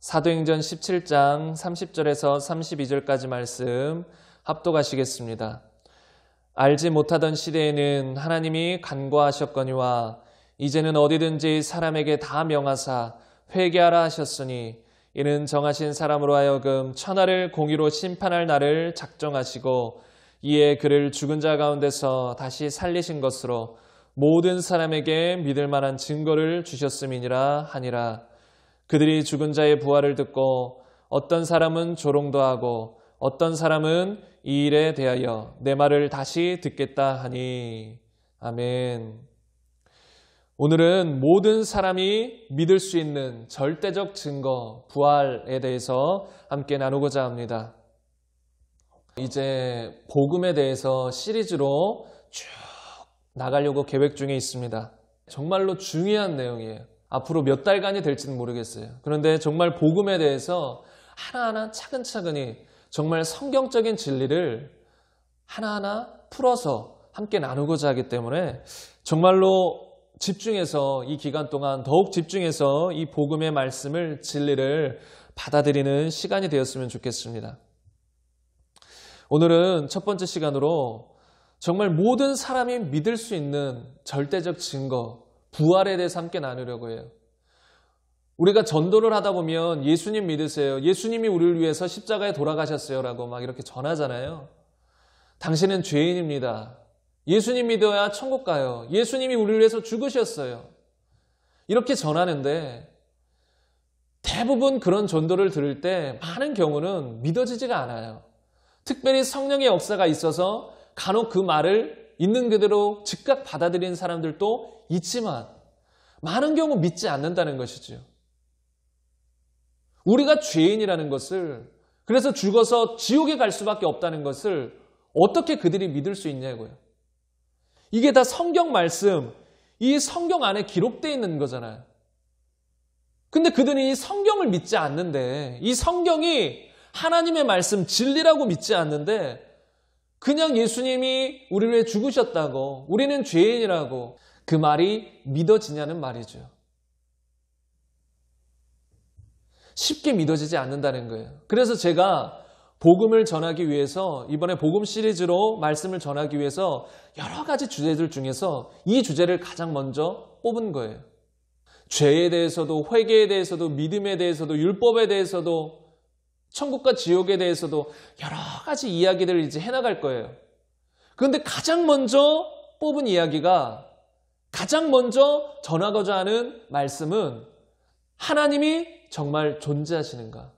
사도행전 17장 30절에서 32절까지 말씀 합독하시겠습니다. 알지 못하던 시대에는 하나님이 간과하셨거니와 이제는 어디든지 사람에게 다 명하사 회개하라 하셨으니 이는 정하신 사람으로 하여금 천하를 공의로 심판할 날을 작정하시고 이에 그를 죽은 자 가운데서 다시 살리신 것으로 모든 사람에게 믿을 만한 증거를 주셨음이니라 하니라. 그들이 죽은 자의 부활을 듣고 어떤 사람은 조롱도 하고 어떤 사람은 이 일에 대하여 내 말을 다시 듣겠다 하니 아멘. 오늘은 모든 사람이 믿을 수 있는 절대적 증거 부활에 대해서 함께 나누고자 합니다. 이제 복음에 대해서 시리즈로 쭉 나가려고 계획 중에 있습니다. 정말로 중요한 내용이에요. 앞으로 몇 달간이 될지는 모르겠어요. 그런데 정말 복음에 대해서 하나하나 차근차근히 정말 성경적인 진리를 하나하나 풀어서 함께 나누고자 하기 때문에 정말로 집중해서 이 기간 동안 더욱 집중해서 이 복음의 말씀을 진리를 받아들이는 시간이 되었으면 좋겠습니다. 오늘은 첫 번째 시간으로 정말 모든 사람이 믿을 수 있는 절대적 증거, 부활에 대해서 함께 나누려고 해요. 우리가 전도를 하다 보면 예수님 믿으세요. 예수님이 우리를 위해서 십자가에 돌아가셨어요. 라고 막 이렇게 전하잖아요. 당신은 죄인입니다. 예수님 믿어야 천국 가요. 예수님이 우리를 위해서 죽으셨어요. 이렇게 전하는데 대부분 그런 전도를 들을 때 많은 경우는 믿어지지가 않아요. 특별히 성령의 역사가 있어서 간혹 그 말을 있는 그대로 즉각 받아들이는 사람들도 있지만 많은 경우 믿지 않는다는 것이지요. 우리가 죄인이라는 것을 그래서 죽어서 지옥에 갈 수밖에 없다는 것을 어떻게 그들이 믿을 수 있냐고요. 이게 다 성경 말씀, 이 성경 안에 기록되어 있는 거잖아요. 근데 그들은 이 성경을 믿지 않는데, 이 성경이 하나님의 말씀, 진리라고 믿지 않는데, 그냥 예수님이 우리를 위해 죽으셨다고 우리는 죄인이라고 그 말이 믿어지냐는 말이죠. 쉽게 믿어지지 않는다는 거예요. 그래서 제가 복음을 전하기 위해서 이번에 복음 시리즈로 말씀을 전하기 위해서 여러 가지 주제들 중에서 이 주제를 가장 먼저 뽑은 거예요. 죄에 대해서도 회개에 대해서도 믿음에 대해서도 율법에 대해서도 천국과 지옥에 대해서도 여러 가지 이야기들을 이제 해나갈 거예요. 그런데 가장 먼저 뽑은 이야기가 가장 먼저 전하고자 하는 말씀은 하나님이 정말 존재하시는가?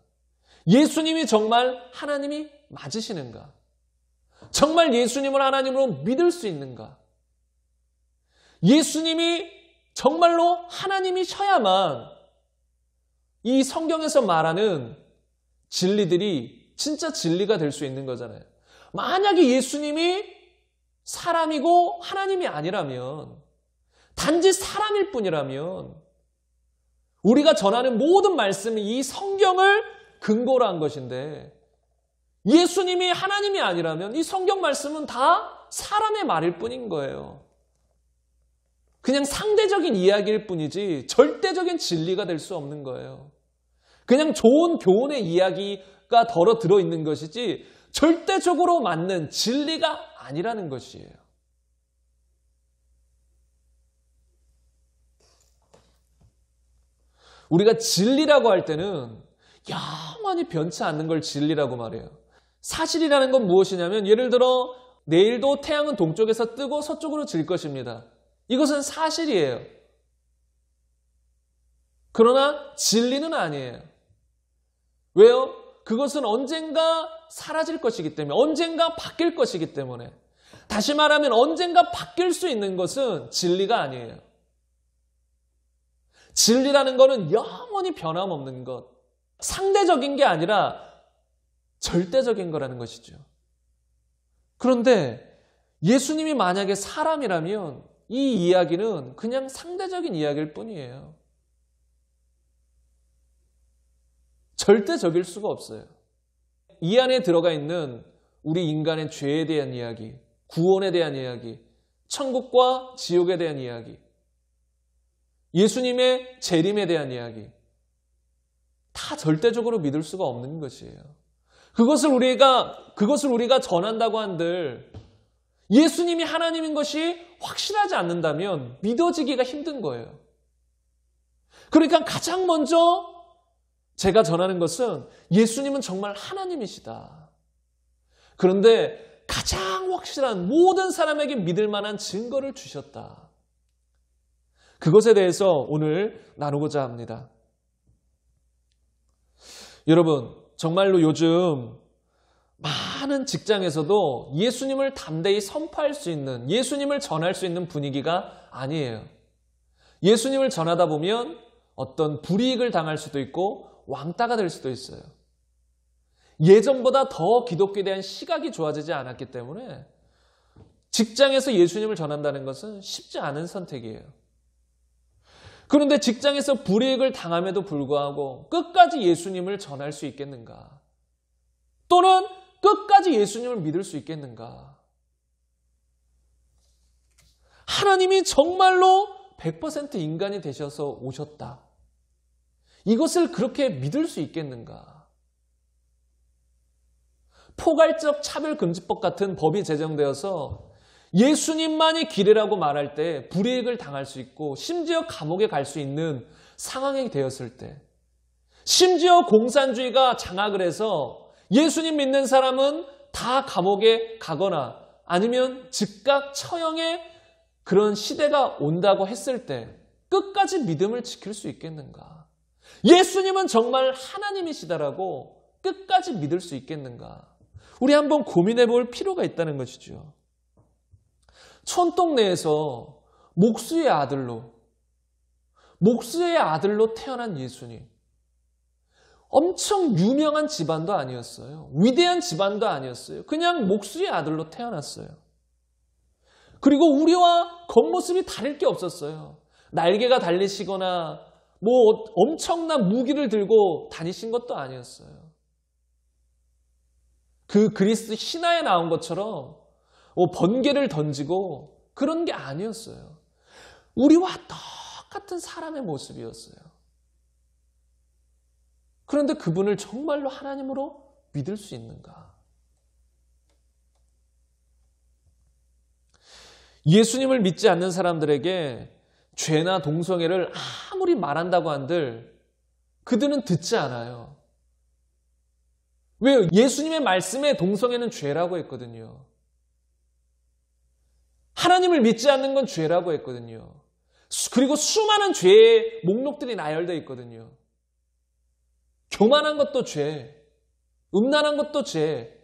예수님이 정말 하나님이 맞으시는가? 정말 예수님을 하나님으로 믿을 수 있는가? 예수님이 정말로 하나님이셔야만 이 성경에서 말하는 진리들이 진짜 진리가 될 수 있는 거잖아요. 만약에 예수님이 사람이고 하나님이 아니라면, 단지 사람일 뿐이라면, 우리가 전하는 모든 말씀이 이 성경을 근거로 한 것인데, 예수님이 하나님이 아니라면 이 성경 말씀은 다 사람의 말일 뿐인 거예요. 그냥 상대적인 이야기일 뿐이지 절대적인 진리가 될 수 없는 거예요. 그냥 좋은 교훈의 이야기가 덜어 들어있는 것이지 절대적으로 맞는 진리가 아니라는 것이에요. 우리가 진리라고 할 때는 영원히 변치 않는 걸 진리라고 말해요. 사실이라는 건 무엇이냐면 예를 들어 내일도 태양은 동쪽에서 뜨고 서쪽으로 질 것입니다. 이것은 사실이에요. 그러나 진리는 아니에요. 왜요? 그것은 언젠가 사라질 것이기 때문에 언젠가 바뀔 것이기 때문에 다시 말하면 언젠가 바뀔 수 있는 것은 진리가 아니에요. 진리라는 것은 영원히 변함없는 것. 상대적인 게 아니라 절대적인 거라는 것이죠. 그런데 예수님이 만약에 사람이라면 이 이야기는 그냥 상대적인 이야기일 뿐이에요. 절대 적일 수가 없어요. 이 안에 들어가 있는 우리 인간의 죄에 대한 이야기, 구원에 대한 이야기, 천국과 지옥에 대한 이야기, 예수님의 재림에 대한 이야기, 다 절대적으로 믿을 수가 없는 것이에요. 그것을 우리가, 그것을 우리가 전한다고 한들 예수님이 하나님인 것이 확실하지 않는다면 믿어지기가 힘든 거예요. 그러니까 가장 먼저 제가 전하는 것은 예수님은 정말 하나님이시다. 그런데 가장 확실한 모든 사람에게 믿을 만한 증거를 주셨다. 그것에 대해서 오늘 나누고자 합니다. 여러분, 정말로 요즘 많은 직장에서도 예수님을 담대히 선포할 수 있는, 예수님을 전할 수 있는 분위기가 아니에요. 예수님을 전하다 보면 어떤 불이익을 당할 수도 있고 왕따가 될 수도 있어요. 예전보다 더 기독교에 대한 시각이 좋아지지 않았기 때문에 직장에서 예수님을 전한다는 것은 쉽지 않은 선택이에요. 그런데 직장에서 불이익을 당함에도 불구하고 끝까지 예수님을 전할 수 있겠는가? 또는 끝까지 예수님을 믿을 수 있겠는가? 하나님이 정말로 100% 인간이 되셔서 오셨다. 이것을 그렇게 믿을 수 있겠는가? 포괄적 차별금지법 같은 법이 제정되어서 예수님만이 기회라고 말할 때 불이익을 당할 수 있고 심지어 감옥에 갈 수 있는 상황이 되었을 때 심지어 공산주의가 장악을 해서 예수님 믿는 사람은 다 감옥에 가거나 아니면 즉각 처형의 그런 시대가 온다고 했을 때 끝까지 믿음을 지킬 수 있겠는가? 예수님은 정말 하나님이시다라고 끝까지 믿을 수 있겠는가? 우리 한번 고민해 볼 필요가 있다는 것이죠. 촌동네에서 목수의 아들로, 목수의 아들로 태어난 예수님. 엄청 유명한 집안도 아니었어요. 위대한 집안도 아니었어요. 그냥 목수의 아들로 태어났어요. 그리고 우리와 겉모습이 다를 게 없었어요. 날개가 달리시거나 뭐 엄청난 무기를 들고 다니신 것도 아니었어요. 그 그리스 신화에 나온 것처럼 뭐 번개를 던지고 그런 게 아니었어요. 우리와 똑같은 사람의 모습이었어요. 그런데 그분을 정말로 하나님으로 믿을 수 있는가? 예수님을 믿지 않는 사람들에게 죄나 동성애를 아무리 말한다고 한들 그들은 듣지 않아요. 왜 예수님의 말씀에 동성애는 죄라고 했거든요. 하나님을 믿지 않는 건 죄라고 했거든요. 그리고 수많은 죄의 목록들이 나열되어 있거든요. 교만한 것도 죄, 음란한 것도 죄,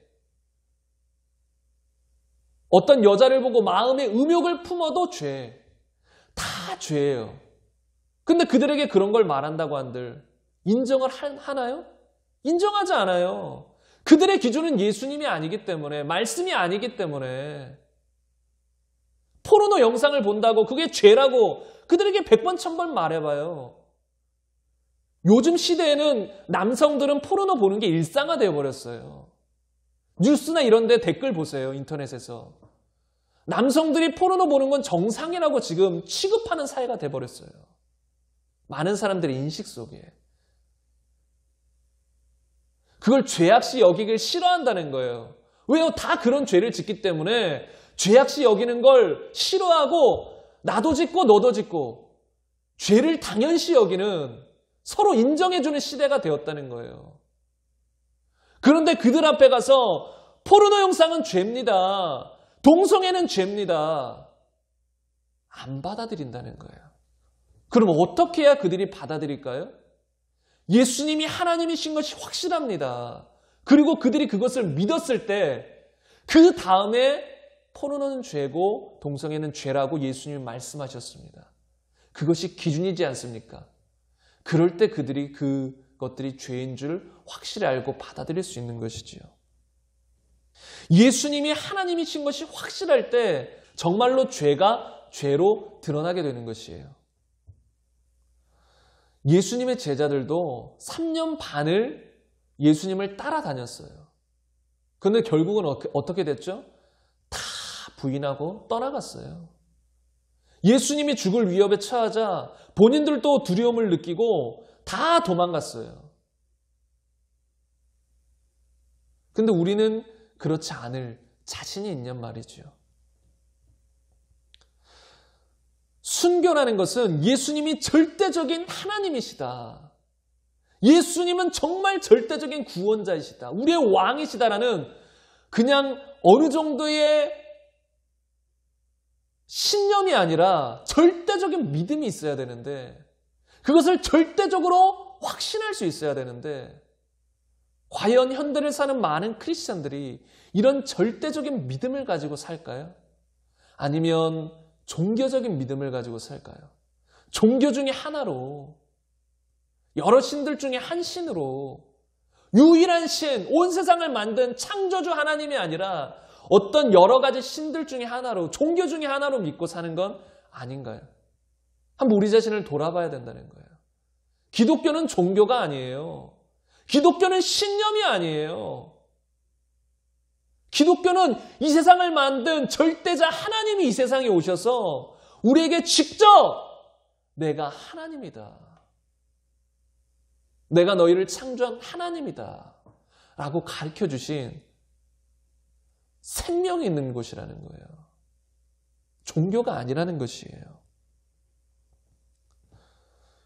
어떤 여자를 보고 마음의 음욕을 품어도 죄, 다 죄예요. 근데 그들에게 그런 걸 말한다고 한들 인정을 하나요? 인정하지 않아요. 그들의 기준은 예수님이 아니기 때문에 말씀이 아니기 때문에 포르노 영상을 본다고 그게 죄라고 그들에게 백번 천번 말해봐요. 요즘 시대에는 남성들은 포르노 보는 게 일상화되어 버렸어요. 뉴스나 이런 데 댓글 보세요. 인터넷에서. 남성들이 포르노 보는 건 정상이라고 지금 취급하는 사회가 돼버렸어요. 많은 사람들의 인식 속에. 그걸 죄악시 여기길 싫어한다는 거예요. 왜요? 다 그런 죄를 짓기 때문에 죄악시 여기는 걸 싫어하고 나도 짓고 너도 짓고 죄를 당연시 여기는 서로 인정해주는 시대가 되었다는 거예요. 그런데 그들 앞에 가서 포르노 영상은 죄입니다. 동성애는 죄입니다. 안 받아들인다는 거예요. 그럼 어떻게 해야 그들이 받아들일까요? 예수님이 하나님이신 것이 확실합니다. 그리고 그들이 그것을 믿었을 때, 그 다음에 포르노는 죄고 동성애는 죄라고 예수님이 말씀하셨습니다. 그것이 기준이지 않습니까? 그럴 때 그들이 그것들이 죄인 줄 확실히 알고 받아들일 수 있는 것이지요. 예수님이 하나님이신 것이 확실할 때 정말로 죄가 죄로 드러나게 되는 것이에요. 예수님의 제자들도 3년 반을 예수님을 따라다녔어요. 근데 결국은 어떻게 됐죠? 다 부인하고 떠나갔어요. 예수님이 죽을 위협에 처하자 본인들도 두려움을 느끼고 다 도망갔어요. 근데 우리는 그렇지 않을 자신이 있냔 말이죠. 순교라는 것은 예수님이 절대적인 하나님이시다. 예수님은 정말 절대적인 구원자이시다. 우리의 왕이시다라는 그냥 어느 정도의 신념이 아니라 절대적인 믿음이 있어야 되는데 그것을 절대적으로 확신할 수 있어야 되는데 과연 현대를 사는 많은 크리스천들이 이런 절대적인 믿음을 가지고 살까요? 아니면 종교적인 믿음을 가지고 살까요? 종교 중에 하나로 여러 신들 중에 한 신으로 유일한 신, 온 세상을 만든 창조주 하나님이 아니라 어떤 여러 가지 신들 중에 하나로, 종교 중에 하나로 믿고 사는 건 아닌가요? 한번 우리 자신을 돌아봐야 된다는 거예요. 기독교는 종교가 아니에요. 기독교는 신념이 아니에요. 기독교는 이 세상을 만든 절대자 하나님이 이 세상에 오셔서 우리에게 직접 내가 하나님이다. 내가 너희를 창조한 하나님이다. 라고 가르쳐 주신 생명이 있는 곳이라는 거예요. 종교가 아니라는 것이에요.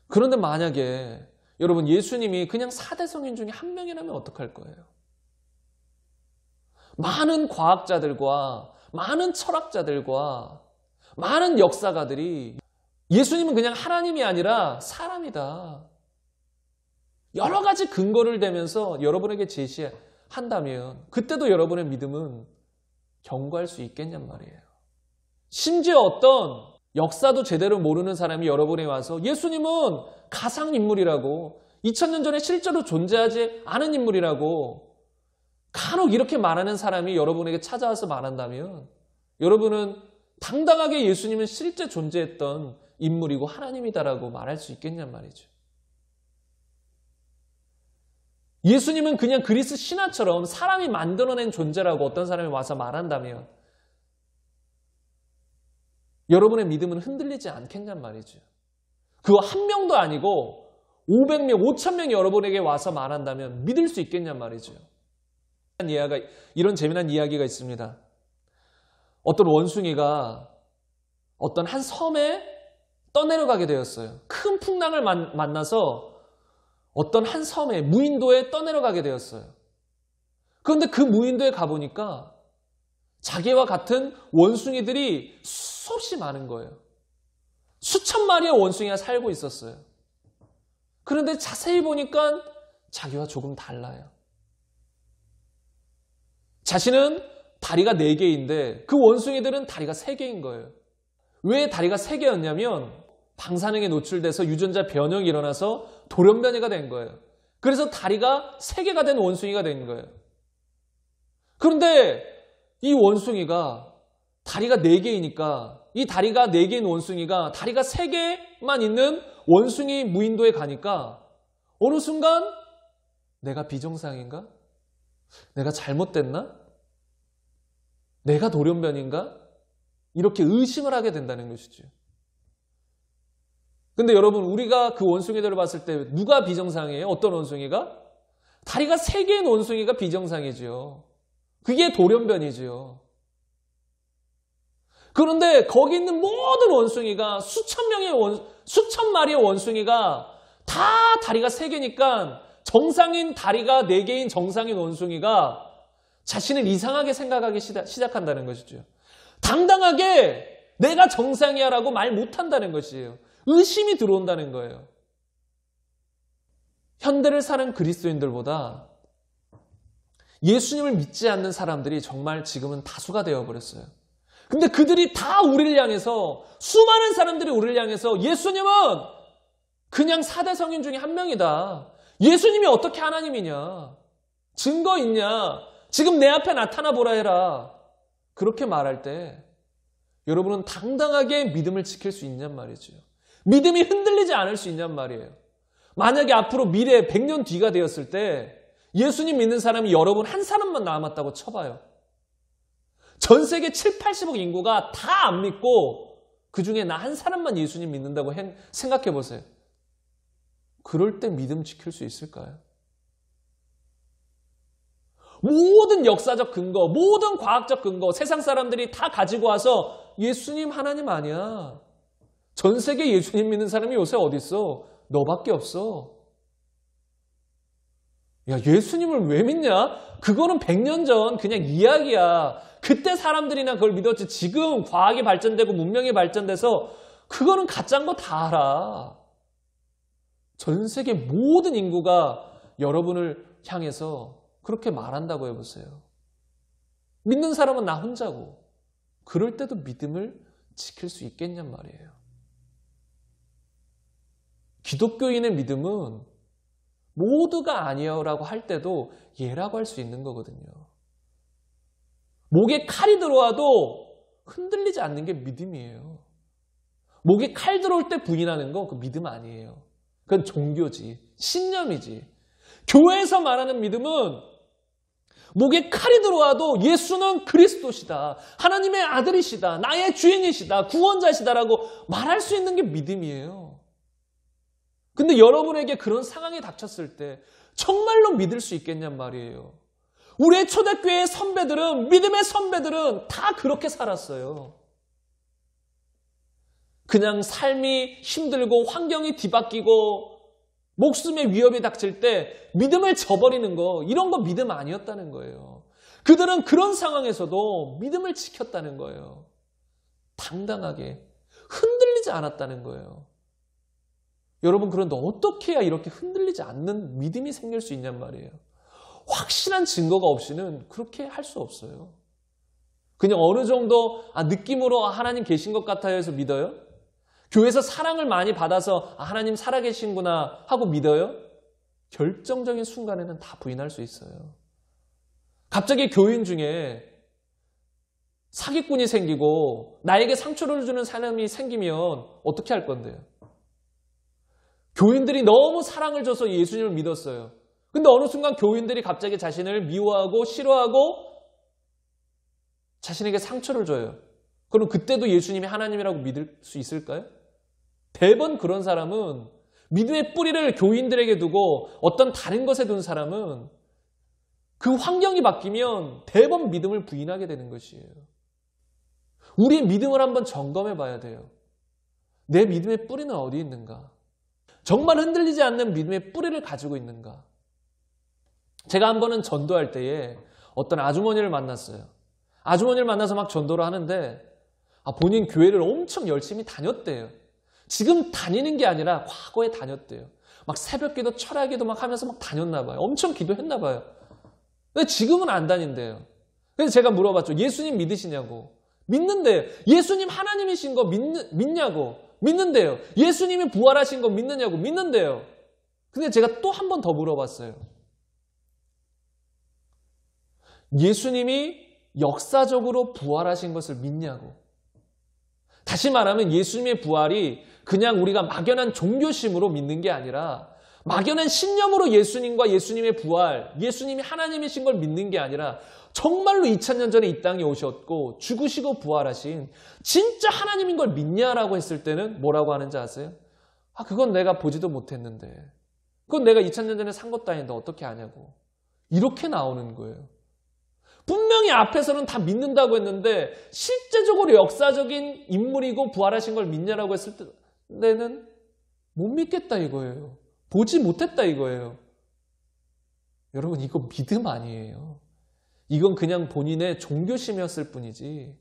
그런데 만약에 여러분 예수님이 그냥 사대성인 중에 한 명이라면 어떡할 거예요? 많은 과학자들과 많은 철학자들과 많은 역사가들이 예수님은 그냥 하나님이 아니라 사람이다. 여러 가지 근거를 대면서 여러분에게 제시한다면 그때도 여러분의 믿음은 경고할 수 있겠냔 말이에요. 심지어 어떤 역사도 제대로 모르는 사람이 여러분에 와서 예수님은 가상인물이라고 2000년 전에 실제로 존재하지 않은 인물이라고 간혹 이렇게 말하는 사람이 여러분에게 찾아와서 말한다면 여러분은 당당하게 예수님은 실제 존재했던 인물이고 하나님이다라고 말할 수 있겠냔 말이죠. 예수님은 그냥 그리스 신화처럼 사람이 만들어낸 존재라고 어떤 사람이 와서 말한다면 여러분의 믿음은 흔들리지 않겠냔 말이죠. 그거 한 명도 아니고 500명, 5천명이 여러분에게 와서 말한다면 믿을 수 있겠냔 말이죠. 이런 재미난 이야기가 있습니다. 어떤 원숭이가 어떤 한 섬에 떠내려가게 되었어요. 큰 풍랑을 만, 만나서 어떤 한 섬에 무인도에 떠내려가게 되었어요. 그런데 그 무인도에 가보니까 자기와 같은 원숭이들이 수없이 많은 거예요. 수천 마리의 원숭이가 살고 있었어요. 그런데 자세히 보니까 자기와 조금 달라요. 자신은 다리가 4개인데 그 원숭이들은 다리가 3개인 거예요. 왜 다리가 3개였냐면 방사능에 노출돼서 유전자 변형이 일어나서 돌연변이가 된 거예요. 그래서 다리가 3개가 된 원숭이가 된 거예요. 그런데 이 원숭이가 다리가 4개이니까 이 다리가 4개인 원숭이가 다리가 3개만 있는 원숭이 무인도에 가니까 어느 순간 내가 비정상인가? 내가 잘못됐나? 내가 돌연변인가? 이렇게 의심을 하게 된다는 것이죠. 근데 여러분 우리가 그 원숭이들을 봤을 때 누가 비정상이에요? 어떤 원숭이가? 다리가 3개인 원숭이가 비정상이지요. 그게 돌연변이지요. 그런데 거기 있는 모든 원숭이가 수천 명의 원, 수천 마리의 원숭이가 다 다리가 세 개니까 정상인 다리가 네 개인 정상인 원숭이가 자신을 이상하게 생각하기 시작한다는 것이죠. 당당하게 내가 정상이야라고 말 못한다는 것이에요. 의심이 들어온다는 거예요. 현대를 사는 그리스도인들보다 예수님을 믿지 않는 사람들이 정말 지금은 다수가 되어버렸어요. 근데 그들이 다 우리를 향해서 수많은 사람들이 우리를 향해서 예수님은 그냥 사대 성인 중에 한 명이다. 예수님이 어떻게 하나님이냐? 증거 있냐? 지금 내 앞에 나타나 보라 해라. 그렇게 말할 때 여러분은 당당하게 믿음을 지킬 수 있냔 말이죠. 믿음이 흔들리지 않을 수 있냔 말이에요. 만약에 앞으로 미래 100년 뒤가 되었을 때 예수님 믿는 사람이 여러분 한 사람만 남았다고 쳐봐요. 전 세계 7, 80억 인구가 다 안 믿고 그 중에 나 한 사람만 예수님 믿는다고 생각해 보세요. 그럴 때 믿음 지킬 수 있을까요? 모든 역사적 근거, 모든 과학적 근거, 세상 사람들이 다 가지고 와서 예수님 하나님 아니야. 전 세계 예수님 믿는 사람이 요새 어디 있어? 너밖에 없어. 야, 예수님을 왜 믿냐? 그거는 100년 전 그냥 이야기야. 그때 사람들이나 그걸 믿었지. 지금 과학이 발전되고 문명이 발전돼서 그거는 가짜인 거 다 알아. 전 세계 모든 인구가 여러분을 향해서 그렇게 말한다고 해보세요. 믿는 사람은 나 혼자고. 그럴 때도 믿음을 지킬 수 있겠냔 말이에요. 기독교인의 믿음은 모두가 아니에요라고 할 때도 예라고 할 수 있는 거거든요. 목에 칼이 들어와도 흔들리지 않는 게 믿음이에요. 목에 칼 들어올 때 부인하는 거 그 믿음 아니에요. 그건 종교지, 신념이지. 교회에서 말하는 믿음은 목에 칼이 들어와도 예수는 그리스도시다. 하나님의 아들이시다. 나의 주인이시다. 구원자시다라고 말할 수 있는 게 믿음이에요. 근데 여러분에게 그런 상황이 닥쳤을 때 정말로 믿을 수 있겠냔 말이에요. 우리의 초대교회의 선배들은, 믿음의 선배들은 다 그렇게 살았어요. 그냥 삶이 힘들고 환경이 뒤바뀌고 목숨의 위협이 닥칠 때 믿음을 저버리는 거, 이런 거 믿음 아니었다는 거예요. 그들은 그런 상황에서도 믿음을 지켰다는 거예요. 당당하게 흔들리지 않았다는 거예요. 여러분 그런데 어떻게 해야 이렇게 흔들리지 않는 믿음이 생길 수 있냔 말이에요. 확실한 증거가 없이는 그렇게 할 수 없어요. 그냥 어느 정도 아, 느낌으로 아, 하나님 계신 것 같아요 해서 믿어요? 교회에서 사랑을 많이 받아서 아, 하나님 살아계신구나 하고 믿어요? 결정적인 순간에는 다 부인할 수 있어요. 갑자기 교인 중에 사기꾼이 생기고 나에게 상처를 주는 사람이 생기면 어떻게 할 건데요? 교인들이 너무 사랑을 줘서 예수님을 믿었어요. 근데 어느 순간 교인들이 갑자기 자신을 미워하고 싫어하고 자신에게 상처를 줘요. 그럼 그때도 예수님이 하나님이라고 믿을 수 있을까요? 대번 그런 사람은 믿음의 뿌리를 교인들에게 두고 어떤 다른 것에 둔 사람은 그 환경이 바뀌면 대번 믿음을 부인하게 되는 것이에요. 우리의 믿음을 한번 점검해 봐야 돼요. 내 믿음의 뿌리는 어디 있는가? 정말 흔들리지 않는 믿음의 뿌리를 가지고 있는가? 제가 한 번은 전도할 때에 어떤 아주머니를 만났어요. 아주머니를 만나서 막 전도를 하는데 아, 본인 교회를 엄청 열심히 다녔대요. 지금 다니는 게 아니라 과거에 다녔대요. 막 새벽기도 철학기도 막 하면서 막 다녔나 봐요. 엄청 기도했나 봐요. 근데 지금은 안 다닌대요. 그래서 제가 물어봤죠. 예수님 믿으시냐고. 믿는데 예수님 하나님이신 거 믿, 믿냐고. 믿는데요. 예수님이 부활하신 거 믿느냐고 믿는데요. 근데 제가 또 한 번 더 물어봤어요. 예수님이 역사적으로 부활하신 것을 믿냐고. 다시 말하면 예수님의 부활이 그냥 우리가 막연한 종교심으로 믿는 게 아니라 막연한 신념으로 예수님과 예수님의 부활, 예수님이 하나님이신 걸 믿는 게 아니라 정말로 2000년 전에 이 땅에 오셨고 죽으시고 부활하신 진짜 하나님인 걸 믿냐라고 했을 때는 뭐라고 하는지 아세요? 아 그건 내가 보지도 못했는데 그건 내가 2000년 전에 산 것도 아닌데 어떻게 아냐고 이렇게 나오는 거예요. 분명히 앞에서는 다 믿는다고 했는데 실제적으로 역사적인 인물이고 부활하신 걸 믿냐라고 했을 때는 못 믿겠다 이거예요. 보지 못했다 이거예요. 여러분 이거 믿음 아니에요. 이건 그냥 본인의 종교심이었을 뿐이지.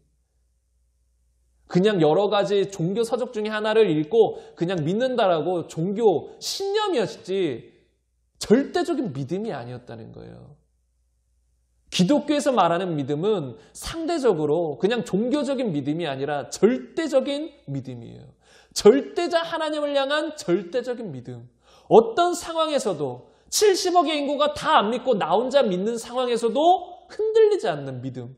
그냥 여러 가지 종교 서적 중에 하나를 읽고 그냥 믿는다라고 종교 신념이었지 절대적인 믿음이 아니었다는 거예요. 기독교에서 말하는 믿음은 상대적으로 그냥 종교적인 믿음이 아니라 절대적인 믿음이에요. 절대자 하나님을 향한 절대적인 믿음. 어떤 상황에서도 70억의 인구가 다 안 믿고 나 혼자 믿는 상황에서도 흔들리지 않는 믿음.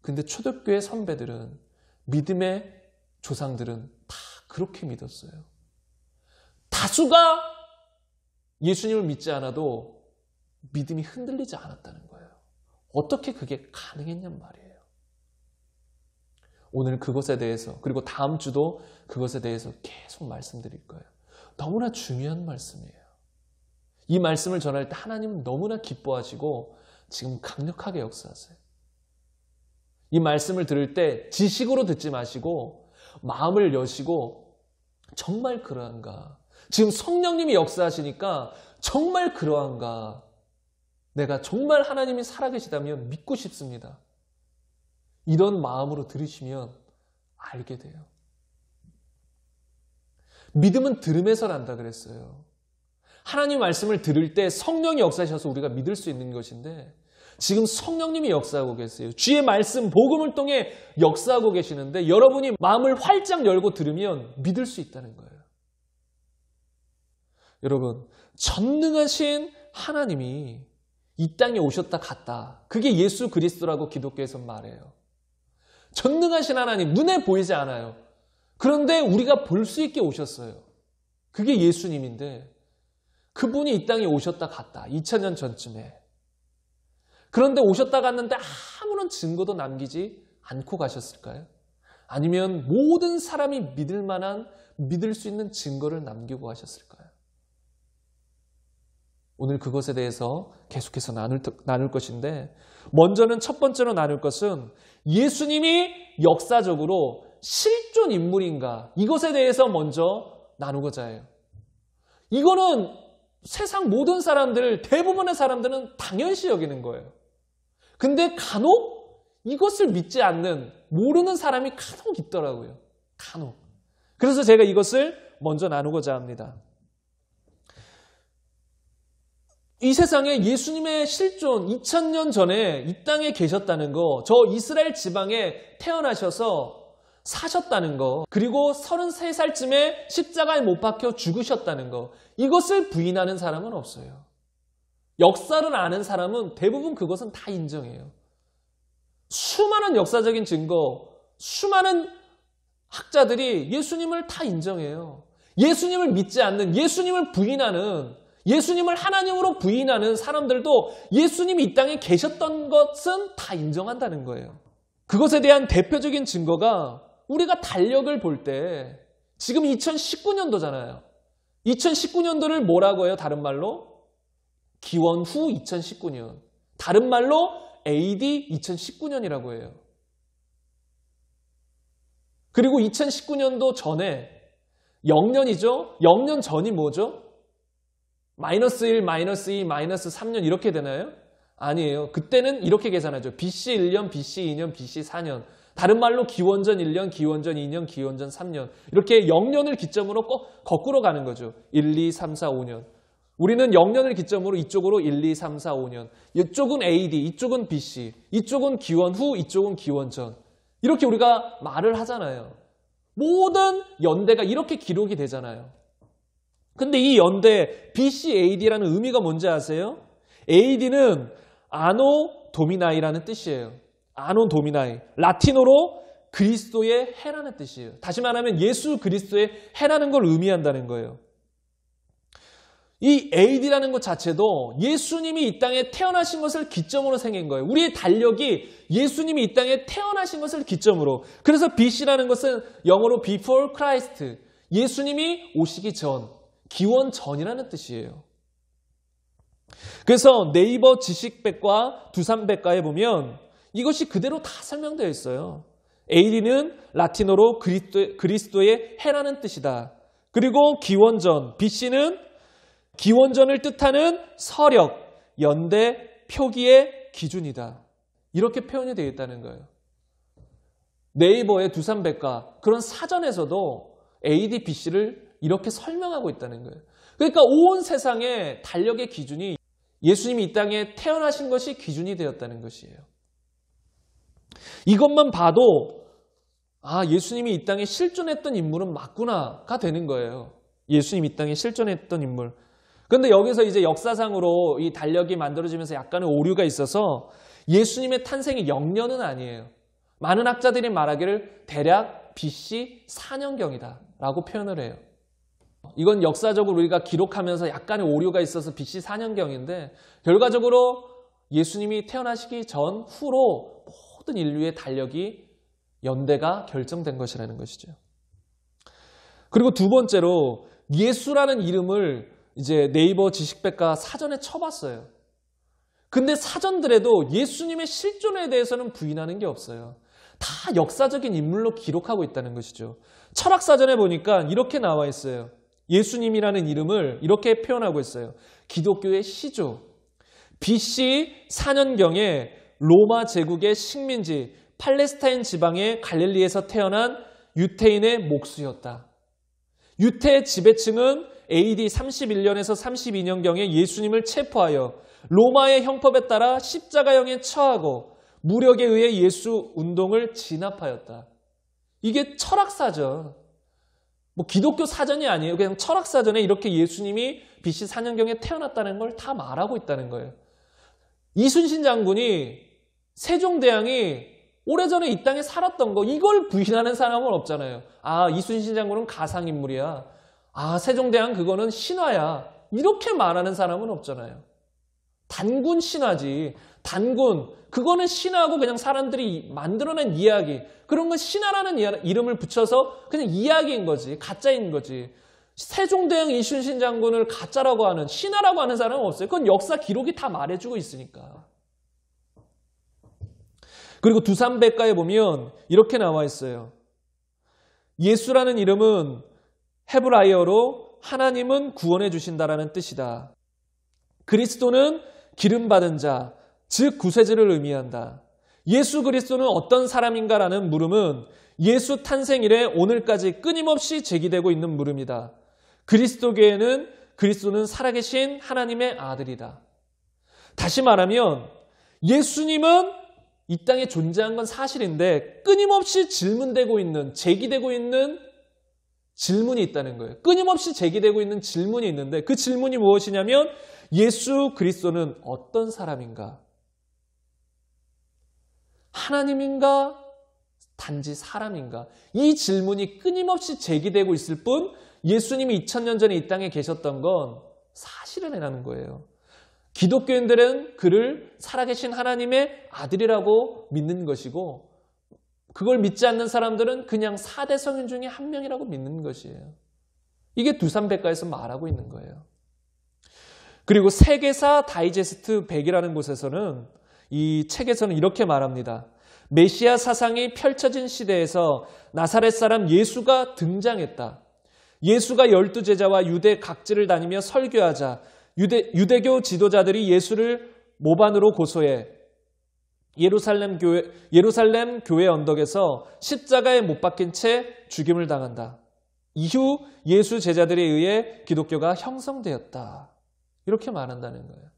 근데 초대교회 선배들은 믿음의 조상들은 다 그렇게 믿었어요. 다수가 예수님을 믿지 않아도 믿음이 흔들리지 않았다는 거예요. 어떻게 그게 가능했냔 말이에요. 오늘 그것에 대해서 그리고 다음 주도 그것에 대해서 계속 말씀드릴 거예요. 너무나 중요한 말씀이에요. 이 말씀을 전할 때 하나님은 너무나 기뻐하시고 지금 강력하게 역사하세요. 이 말씀을 들을 때 지식으로 듣지 마시고 마음을 여시고 정말 그러한가? 지금 성령님이 역사하시니까 정말 그러한가? 내가 정말 하나님이 살아계시다면 믿고 싶습니다. 이런 마음으로 들으시면 알게 돼요. 믿음은 들음에서 난다 그랬어요. 하나님 말씀을 들을 때 성령이 역사하셔서 우리가 믿을 수 있는 것인데 지금 성령님이 역사하고 계세요. 주의 말씀, 복음을 통해 역사하고 계시는데 여러분이 마음을 활짝 열고 들으면 믿을 수 있다는 거예요. 여러분, 전능하신 하나님이 이 땅에 오셨다 갔다. 그게 예수 그리스도라고 기독교에서 말해요. 전능하신 하나님, 눈에 보이지 않아요. 그런데 우리가 볼 수 있게 오셨어요. 그게 예수님인데 그분이 이 땅에 오셨다 갔다 2000년 전쯤에 그런데 오셨다 갔는데 아무런 증거도 남기지 않고 가셨을까요? 아니면 모든 사람이 믿을 만한 믿을 수 있는 증거를 남기고 가셨을까요? 오늘 그것에 대해서 계속해서 나눌, 나눌 것인데 먼저는 첫 번째로 나눌 것은 예수님이 역사적으로 실존 인물인가 이것에 대해서 먼저 나누고자 해요. 이거는 세상 모든 사람들, 대부분의 사람들은 당연시 여기는 거예요. 근데 간혹 이것을 믿지 않는, 모르는 사람이 간혹 있더라고요. 간혹. 그래서 제가 이것을 먼저 나누고자 합니다. 이 세상에 예수님의 실존 2000년 전에 이 땅에 계셨다는 거, 저 이스라엘 지방에 태어나셔서 사셨다는 거 그리고 33살쯤에 십자가에 못 박혀 죽으셨다는 거 이것을 부인하는 사람은 없어요. 역사를 아는 사람은 대부분 그것은 다 인정해요. 수많은 역사적인 증거, 수많은 학자들이 예수님을 다 인정해요. 예수님을 믿지 않는, 예수님을 부인하는, 예수님을 하나님으로 부인하는 사람들도 예수님이 이 땅에 계셨던 것은 다 인정한다는 거예요. 그것에 대한 대표적인 증거가 우리가 달력을 볼 때 지금 2019년도잖아요. 2019년도를 뭐라고 해요? 다른 말로 기원 후 2019년. 다른 말로 AD 2019년이라고 해요. 그리고 2019년도 전에 0년이죠0년 전이 뭐죠? 마이너스 1, 마이너스 2, 마이너스 3년 이렇게 되나요? 아니에요. 그때는 이렇게 계산하죠. BC 1년, BC 2년, BC 4년. 다른 말로 기원전 1년, 기원전 2년, 기원전 3년 이렇게 0년을 기점으로 꼭 거꾸로 가는 거죠. 1, 2, 3, 4, 5년. 우리는 0년을 기점으로 이쪽으로 1, 2, 3, 4, 5년. 이쪽은 AD, 이쪽은 BC, 이쪽은 기원 후, 이쪽은 기원 전. 이렇게 우리가 말을 하잖아요. 모든 연대가 이렇게 기록이 되잖아요. 근데 이 연대 BCAD라는 의미가 뭔지 아세요? AD는 아노 도미나이라는 뜻이에요. 아논 도미나이. 라틴어로 그리스도의 해라는 뜻이에요. 다시 말하면 예수 그리스도의 해라는 걸 의미한다는 거예요. 이 AD라는 것 자체도 예수님이 이 땅에 태어나신 것을 기점으로 생긴 거예요. 우리의 달력이 예수님이 이 땅에 태어나신 것을 기점으로. 그래서 BC라는 것은 영어로 before Christ. 예수님이 오시기 전, 기원 전이라는 뜻이에요. 그래서 네이버 지식백과 두산백과에 보면 이것이 그대로 다 설명되어 있어요. 에일리는 라틴어로 그리스도, 의 해라는 뜻이다. 그리고 기원전, BC는 기원전을 뜻하는 서력, 연대, 표기의 기준이다. 이렇게 표현이 되어 있다는 거예요. 네이버의 두산백과 그런 사전에서도 AD, BC를 이렇게 설명하고 있다는 거예요. 그러니까 온 세상의 달력의 기준이 예수님이 이 땅에 태어나신 것이 기준이 되었다는 것이에요. 이것만 봐도 아, 예수님이 이 땅에 실존했던 인물은 맞구나가 되는 거예요. 예수님 이 땅에 실존했던 인물. 그런데 여기서 이제 역사상으로 이 달력이 만들어지면서 약간의 오류가 있어서 예수님의 탄생이 0년은 아니에요. 많은 학자들이 말하기를 대략 BC 4년경이다 라고 표현을 해요. 이건 역사적으로 우리가 기록하면서 약간의 오류가 있어서 BC 4년경인데 결과적으로 예수님이 태어나시기 전 후로 모든 인류의 달력이 연대가 결정된 것이라는 것이죠. 그리고 두 번째로 예수라는 이름을 이제 네이버 지식백과 사전에 쳐봤어요. 근데 사전들에도 예수님의 실존에 대해서는 부인하는 게 없어요. 다 역사적인 인물로 기록하고 있다는 것이죠. 철학사전에 보니까 이렇게 나와 있어요. 예수님이라는 이름을 이렇게 표현하고 있어요. 기독교의 시조. BC 4년경에 로마 제국의 식민지 팔레스타인 지방의 갈릴리에서 태어난 유태인의 목수였다. 유태 지배층은 AD 31년에서 32년경에 예수님을 체포하여 로마의 형법에 따라 십자가형에 처하고 무력에 의해 예수 운동을 진압하였다. 이게 철학사전. 뭐 기독교 사전이 아니에요. 그냥 철학사전에 이렇게 예수님이 BC 4년경에 태어났다는 걸 다 말하고 있다는 거예요. 이순신 장군이 세종대왕이 오래전에 이 땅에 살았던 거 이걸 부인하는 사람은 없잖아요. 아 이순신 장군은 가상인물이야. 아 세종대왕 그거는 신화야. 이렇게 말하는 사람은 없잖아요. 단군 신화지. 단군 그거는 신화고 그냥 사람들이 만들어낸 이야기. 그런 건 신화라는 이름을 붙여서 그냥 이야기인 거지. 가짜인 거지. 세종대왕 이순신 장군을 가짜라고 하는 신화라고 하는 사람은 없어요. 그건 역사 기록이 다 말해주고 있으니까. 그리고 두산백과에 보면 이렇게 나와 있어요. 예수라는 이름은 헤브라이어로 하나님은 구원해 주신다라는 뜻이다. 그리스도는 기름 받은 자, 즉 구세주를 의미한다. 예수 그리스도는 어떤 사람인가라는 물음은 예수 탄생 일에 오늘까지 끊임없이 제기되고 있는 물음이다. 그리스도계에는 그리스도는 살아계신 하나님의 아들이다. 다시 말하면 예수님은 이 땅에 존재한 건 사실인데 끊임없이 질문되고 있는, 제기되고 있는 질문이 있다는 거예요. 끊임없이 제기되고 있는 질문이 있는데 그 질문이 무엇이냐면 예수 그리스도는 어떤 사람인가? 하나님인가? 단지 사람인가? 이 질문이 끊임없이 제기되고 있을 뿐 예수님이 2000년 전에 이 땅에 계셨던 건 사실을 해라는 거예요. 기독교인들은 그를 살아계신 하나님의 아들이라고 믿는 것이고 그걸 믿지 않는 사람들은 그냥 4대 성인 중에 한 명이라고 믿는 것이에요. 이게 두산백과에서 말하고 있는 거예요. 그리고 세계사 다이제스트 100이라는 곳에서는 이 책에서는 이렇게 말합니다. 메시아 사상이 펼쳐진 시대에서 나사렛 사람 예수가 등장했다. 예수가 열두 제자와 유대 각지를 다니며 설교하자 유대, 유대교 지도자들이 예수를 모반으로 고소해 예루살렘 교회, 예루살렘 교회 언덕에서 십자가에 못 박힌 채 죽임을 당한다. 이후 예수 제자들에 의해 기독교가 형성되었다. 이렇게 말한다는 거예요.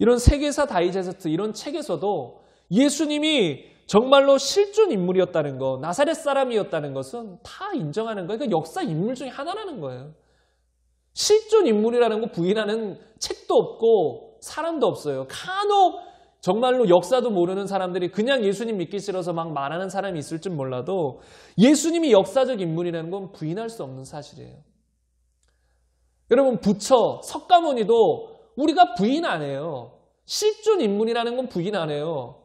이런 세계사 다이제스트 이런 책에서도 예수님이 정말로 실존 인물이었다는 거, 나사렛 사람이었다는 것은 다 인정하는 거예요. 그러니까 역사 인물 중에 하나라는 거예요. 실존 인물이라는 거 부인하는 책도 없고 사람도 없어요. 간혹 정말로 역사도 모르는 사람들이 그냥 예수님 믿기 싫어서 막 말하는 사람이 있을 지 몰라도 예수님이 역사적 인물이라는 건 부인할 수 없는 사실이에요. 여러분 부처, 석가모니도 우리가 부인 안 해요. 실존 인물이라는 건 부인 안 해요.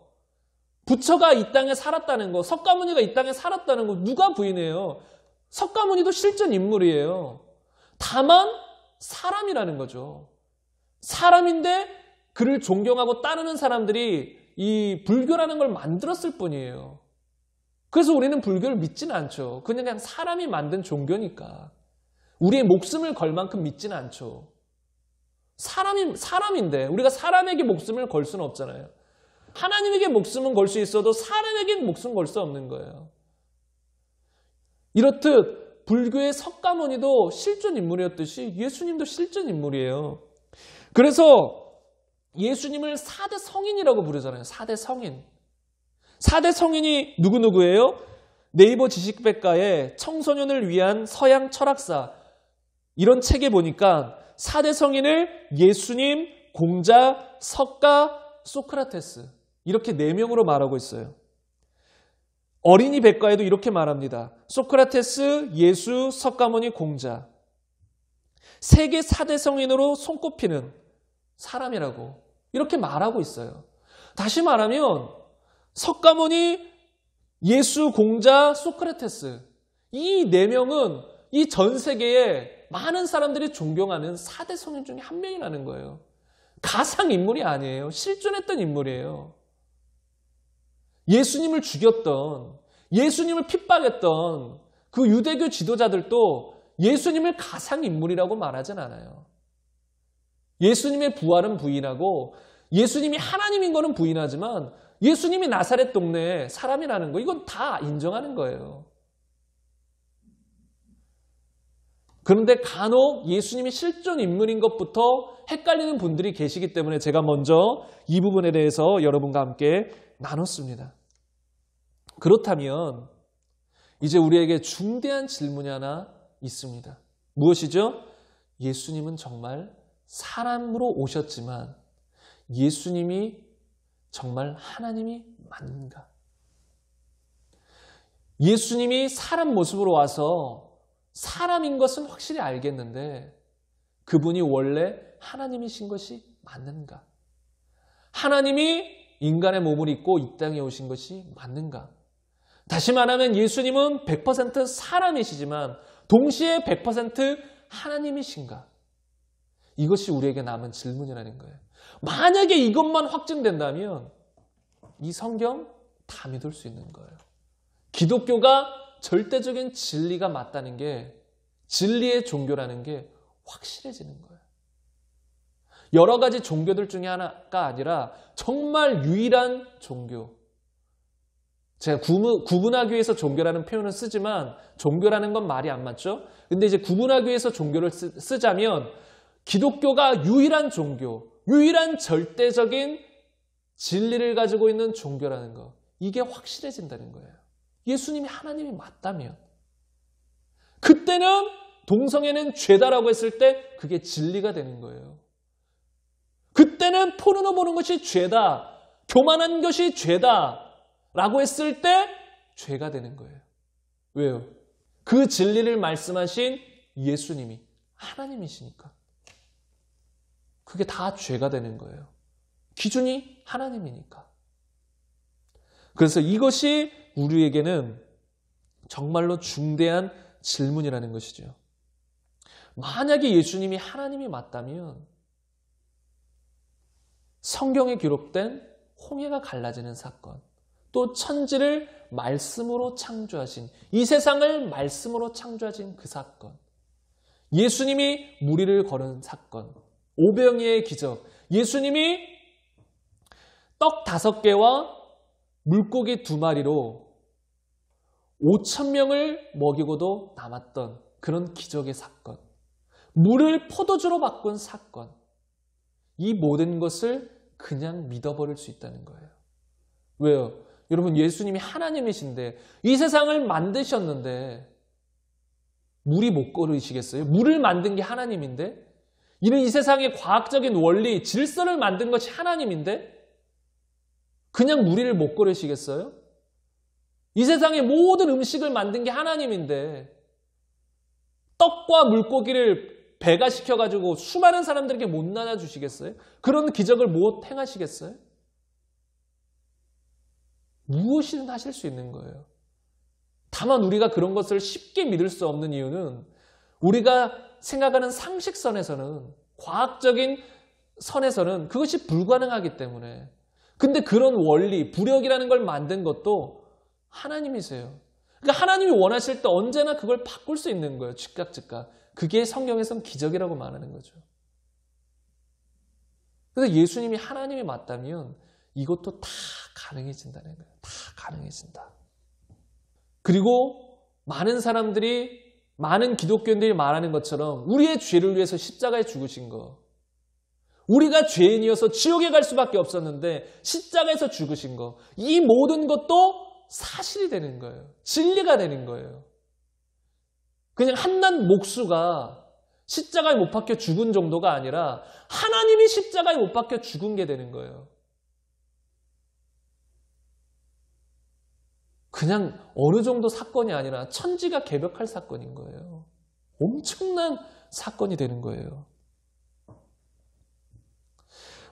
부처가 이 땅에 살았다는 거, 석가모니가 이 땅에 살았다는 거 누가 부인해요? 석가모니도 실존 인물이에요. 다만 사람이라는 거죠. 사람인데 그를 존경하고 따르는 사람들이 이 불교라는 걸 만들었을 뿐이에요. 그래서 우리는 불교를 믿지는 않죠. 그냥, 사람이 만든 종교니까. 우리의 목숨을 걸 만큼 믿지는 않죠. 사람이, 사람인데 우리가 사람에게 목숨을 걸 수는 없잖아요. 하나님에게 목숨은 걸 수 있어도 사람에게는 목숨 걸 수 없는 거예요. 이렇듯 불교의 석가모니도 실존 인물이었듯이 예수님도 실존 인물이에요. 그래서 예수님을 4대 성인이라고 부르잖아요. 4대 성인. 4대 성인이 누구누구예요? 네이버 지식백과의 청소년을 위한 서양 철학사 이런 책에 보니까 4대 성인을 예수님, 공자, 석가, 소크라테스 이렇게 네 명으로 말하고 있어요. 어린이 백과에도 이렇게 말합니다. 소크라테스, 예수, 석가모니 공자. 세계 4대 성인으로 손꼽히는 사람이라고 이렇게 말하고 있어요. 다시 말하면 석가모니, 예수, 공자, 소크라테스 이 네 명은 이 전 세계에 많은 사람들이 존경하는 4대 성인 중에 한 명이라는 거예요. 가상 인물이 아니에요. 실존했던 인물이에요. 예수님을 죽였던 예수님을 핍박했던 그 유대교 지도자들도 예수님을 가상인물이라고 말하진 않아요. 예수님의 부활은 부인하고 예수님이 하나님인 거는 부인하지만 예수님이 나사렛 동네 에 사람이라는 거 이건 다 인정하는 거예요. 그런데 간혹 예수님이 실존 인물인 것부터 헷갈리는 분들이 계시기 때문에 제가 먼저 이 부분에 대해서 여러분과 함께 나눴습니다. 그렇다면 이제 우리에게 중대한 질문이 하나 있습니다. 무엇이죠? 예수님은 정말 사람으로 오셨지만 예수님이 정말 하나님이 맞는가? 예수님이 사람 모습으로 와서 사람인 것은 확실히 알겠는데 그분이 원래 하나님이신 것이 맞는가? 하나님이 인간의 몸을 입고 이 땅에 오신 것이 맞는가? 다시 말하면 예수님은 100% 사람이시지만 동시에 100% 하나님이신가? 이것이 우리에게 남은 질문이라는 거예요. 만약에 이것만 확증된다면 이 성경 다 믿을 수 있는 거예요. 기독교가 절대적인 진리가 맞다는 게 진리의 종교라는 게 확실해지는 거예요. 여러 가지 종교들 중에 하나가 아니라 정말 유일한 종교, 제가 구분, 하기 위해서 종교라는 표현을 쓰지만 종교라는 건 말이 안 맞죠? 근데 이제 구분하기 위해서 종교를 쓰, 자면 기독교가 유일한 종교, 유일한 절대적인 진리를 가지고 있는 종교라는 거. 이게 확실해진다는 거예요. 예수님이 하나님이 맞다면. 그때는 동성애는 죄다라고 했을 때 그게 진리가 되는 거예요. 그때는 포르노 보는 것이 죄다. 교만한 것이 죄다. 라고 했을 때 죄가 되는 거예요. 왜요? 그 진리를 말씀하신 예수님이 하나님이시니까. 그게 다 죄가 되는 거예요. 기준이 하나님이니까. 그래서 이것이 우리에게는 정말로 중대한 질문이라는 것이죠. 만약에 예수님이 하나님이 맞다면 성경에 기록된 홍해가 갈라지는 사건, 또 천지를 말씀으로 창조하신 이 세상을 말씀으로 창조하신 그 사건 예수님이 무리를 걸은 사건 오병이의 기적 예수님이 떡 다섯 개와 물고기 두 마리로 5천 명을 먹이고도 남았던 그런 기적의 사건 물을 포도주로 바꾼 사건 이 모든 것을 그냥 믿어버릴 수 있다는 거예요 왜요? 여러분 예수님이 하나님이신데 이 세상을 만드셨는데 물이 못 걸으시겠어요? 물을 만든 게 하나님인데 이는 이 세상의 과학적인 원리, 질서를 만든 것이 하나님인데 그냥 무리를 못 걸으시겠어요? 이 세상의 모든 음식을 만든 게 하나님인데 떡과 물고기를 배가 시켜가지고 수많은 사람들에게 못 나눠주시겠어요? 그런 기적을 못 행하시겠어요? 무엇이든 하실 수 있는 거예요. 다만 우리가 그런 것을 쉽게 믿을 수 없는 이유는 우리가 생각하는 상식선에서는 과학적인 선에서는 그것이 불가능하기 때문에 근데 그런 원리, 부력이라는 걸 만든 것도 하나님이세요. 그러니까 하나님이 원하실 때 언제나 그걸 바꿀 수 있는 거예요. 즉각 즉각. 그게 성경에선 기적이라고 말하는 거죠. 그래서 예수님이 하나님이 맞다면 이것도 다 가능해진다는 거예요. 다 가능해진다. 그리고 많은 사람들이 많은 기독교인들이 말하는 것처럼 우리의 죄를 위해서 십자가에 죽으신 거. 우리가 죄인이어서 지옥에 갈 수밖에 없었는데 십자가에서 죽으신 거. 이 모든 것도 사실이 되는 거예요. 진리가 되는 거예요. 그냥 한낱 목수가 십자가에 못 박혀 죽은 정도가 아니라 하나님이 십자가에 못 박혀 죽은 게 되는 거예요. 그냥 어느 정도 사건이 아니라 천지가 개벽할 사건인 거예요. 엄청난 사건이 되는 거예요.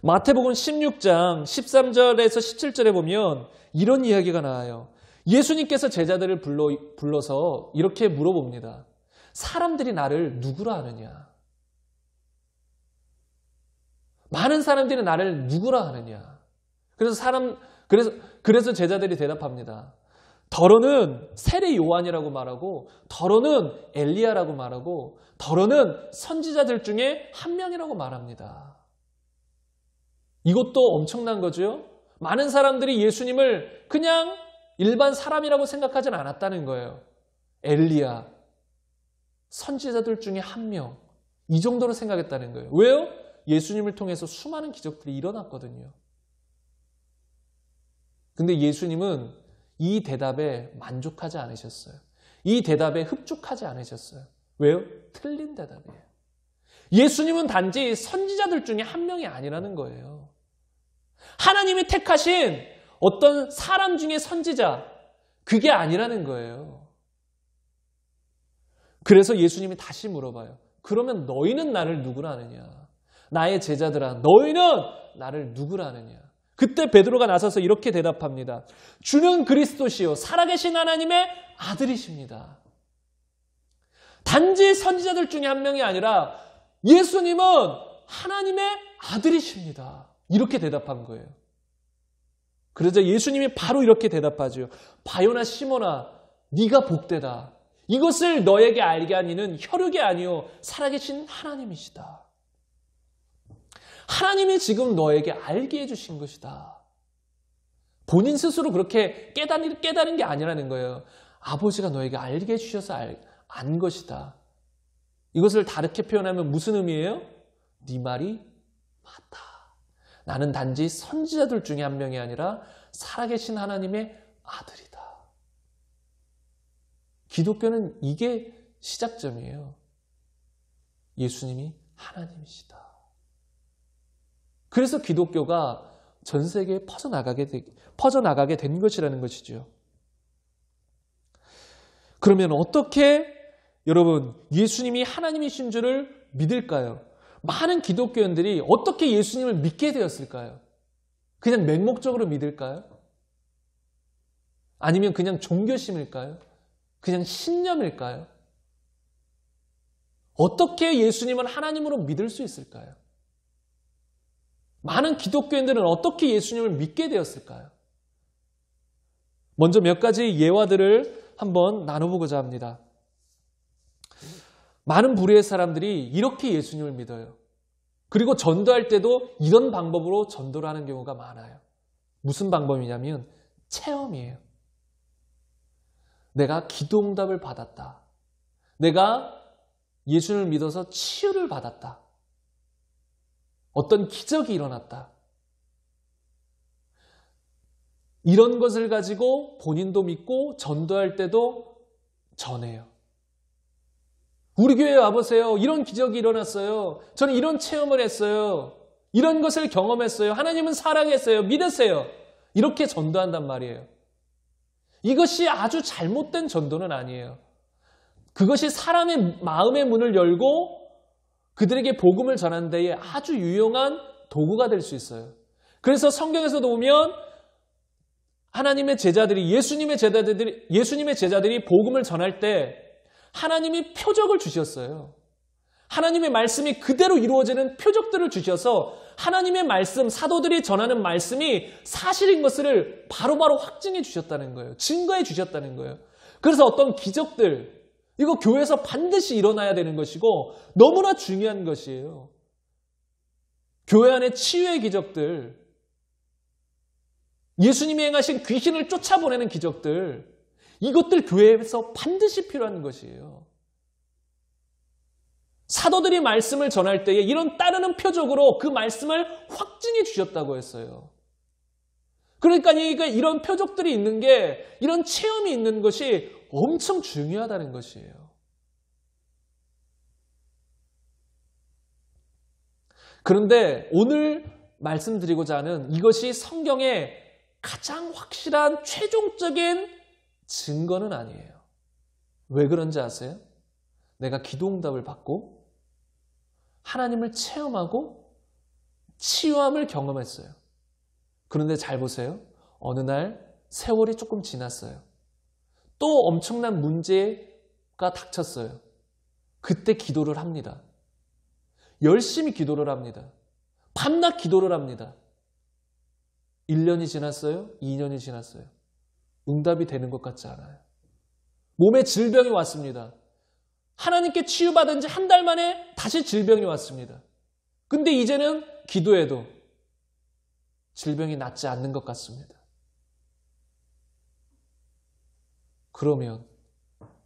마태복음 16장 13절에서 17절에 보면 이런 이야기가 나와요. 예수님께서 제자들을 불러, 불러서 이렇게 물어봅니다. 사람들이 나를 누구라 하느냐? 많은 사람들이 나를 누구라 하느냐? 그래서 사람, 그래서, 그래서 제자들이 대답합니다. 더러는 세례 요한이라고 말하고 더러는 엘리야라고 말하고 더러는 선지자들 중에 한 명이라고 말합니다. 이것도 엄청난 거죠. 많은 사람들이 예수님을 그냥 일반 사람이라고 생각하진 않았다는 거예요. 엘리야, 선지자들 중에 한 명. 이 정도로 생각했다는 거예요. 왜요? 예수님을 통해서 수많은 기적들이 일어났거든요. 근데 예수님은 이 대답에 만족하지 않으셨어요. 이 대답에 흡족하지 않으셨어요. 왜요? 틀린 대답이에요. 예수님은 단지 선지자들 중에 한 명이 아니라는 거예요. 하나님이 택하신 어떤 사람 중에 선지자, 그게 아니라는 거예요. 그래서 예수님이 다시 물어봐요. 그러면 너희는 나를 누구라 하느냐? 나의 제자들아, 너희는 나를 누구라 하느냐? 그때 베드로가 나서서 이렇게 대답합니다. 주는 그리스도시요 살아계신 하나님의 아들이십니다. 단지 선지자들 중에 한 명이 아니라 예수님은 하나님의 아들이십니다. 이렇게 대답한 거예요. 그러자 예수님이 바로 이렇게 대답하죠. 바요나 시모나 네가 복되다. 이것을 너에게 알게 한 이는 혈육이 아니요 살아계신 하나님이시다. 하나님이 지금 너에게 알게 해주신 것이다. 본인 스스로 그렇게 깨달은, 깨달은 게 아니라는 거예요. 아버지가 너에게 알게 해주셔서 알, 안 것이다. 이것을 다르게 표현하면 무슨 의미예요? 네 말이 맞다. 나는 단지 선지자들 중에 한 명이 아니라 살아계신 하나님의 아들이다. 기독교는 이게 시작점이에요. 예수님이 하나님이시다. 그래서 기독교가 전 세계에 퍼져나가게, 되, 퍼져나가게 된 것이라는 것이지요. 그러면 어떻게 여러분 예수님이 하나님이신 줄을 믿을까요? 많은 기독교인들이 어떻게 예수님을 믿게 되었을까요? 그냥 맹목적으로 믿을까요? 아니면 그냥 종교심일까요? 그냥 신념일까요? 어떻게 예수님을 하나님으로 믿을 수 있을까요? 많은 기독교인들은 어떻게 예수님을 믿게 되었을까요? 먼저 몇 가지 예화들을 한번 나눠보고자 합니다. 많은 부류의 사람들이 이렇게 예수님을 믿어요. 그리고 전도할 때도 이런 방법으로 전도를 하는 경우가 많아요. 무슨 방법이냐면 체험이에요. 내가 기도 응답을 받았다. 내가 예수님을 믿어서 치유를 받았다. 어떤 기적이 일어났다. 이런 것을 가지고 본인도 믿고 전도할 때도 전해요. 우리 교회에 와보세요. 이런 기적이 일어났어요. 저는 이런 체험을 했어요. 이런 것을 경험했어요. 하나님은 사랑했어요. 믿으세요. 이렇게 전도한단 말이에요. 이것이 아주 잘못된 전도는 아니에요. 그것이 사람의 마음의 문을 열고 그들에게 복음을 전하는 데에 아주 유용한 도구가 될 수 있어요. 그래서 성경에서도 보면 하나님의 제자들이 예수님의 제자들이 예수님의 제자들이 복음을 전할 때 하나님이 표적을 주셨어요. 하나님의 말씀이 그대로 이루어지는 표적들을 주셔서 하나님의 말씀, 사도들이 전하는 말씀이 사실인 것을 바로바로 바로 확증해 주셨다는 거예요. 증거해 주셨다는 거예요. 그래서 어떤 기적들, 이거 교회에서 반드시 일어나야 되는 것이고 너무나 중요한 것이에요. 교회 안에 치유의 기적들, 예수님이 행하신 귀신을 쫓아보내는 기적들, 이것들 교회에서 반드시 필요한 것이에요. 사도들이 말씀을 전할 때에 이런 따르는 표적으로 그 말씀을 확증해 주셨다고 했어요. 그러니까 이런 표적들이 있는 게, 이런 체험이 있는 것이 엄청 중요하다는 것이에요. 그런데 오늘 말씀드리고자 하는 이것이 성경의 가장 확실한 최종적인 증거는 아니에요. 왜 그런지 아세요? 내가 기도응답을 받고 하나님을 체험하고 치유함을 경험했어요. 그런데 잘 보세요. 어느 날 세월이 조금 지났어요. 또 엄청난 문제가 닥쳤어요. 그때 기도를 합니다. 열심히 기도를 합니다. 밤낮 기도를 합니다. 1년이 지났어요? 2년이 지났어요? 응답이 되는 것 같지 않아요. 몸에 질병이 왔습니다. 하나님께 치유받은 지 한 달 만에 다시 질병이 왔습니다. 근데 이제는 기도해도 질병이 낫지 않는 것 같습니다. 그러면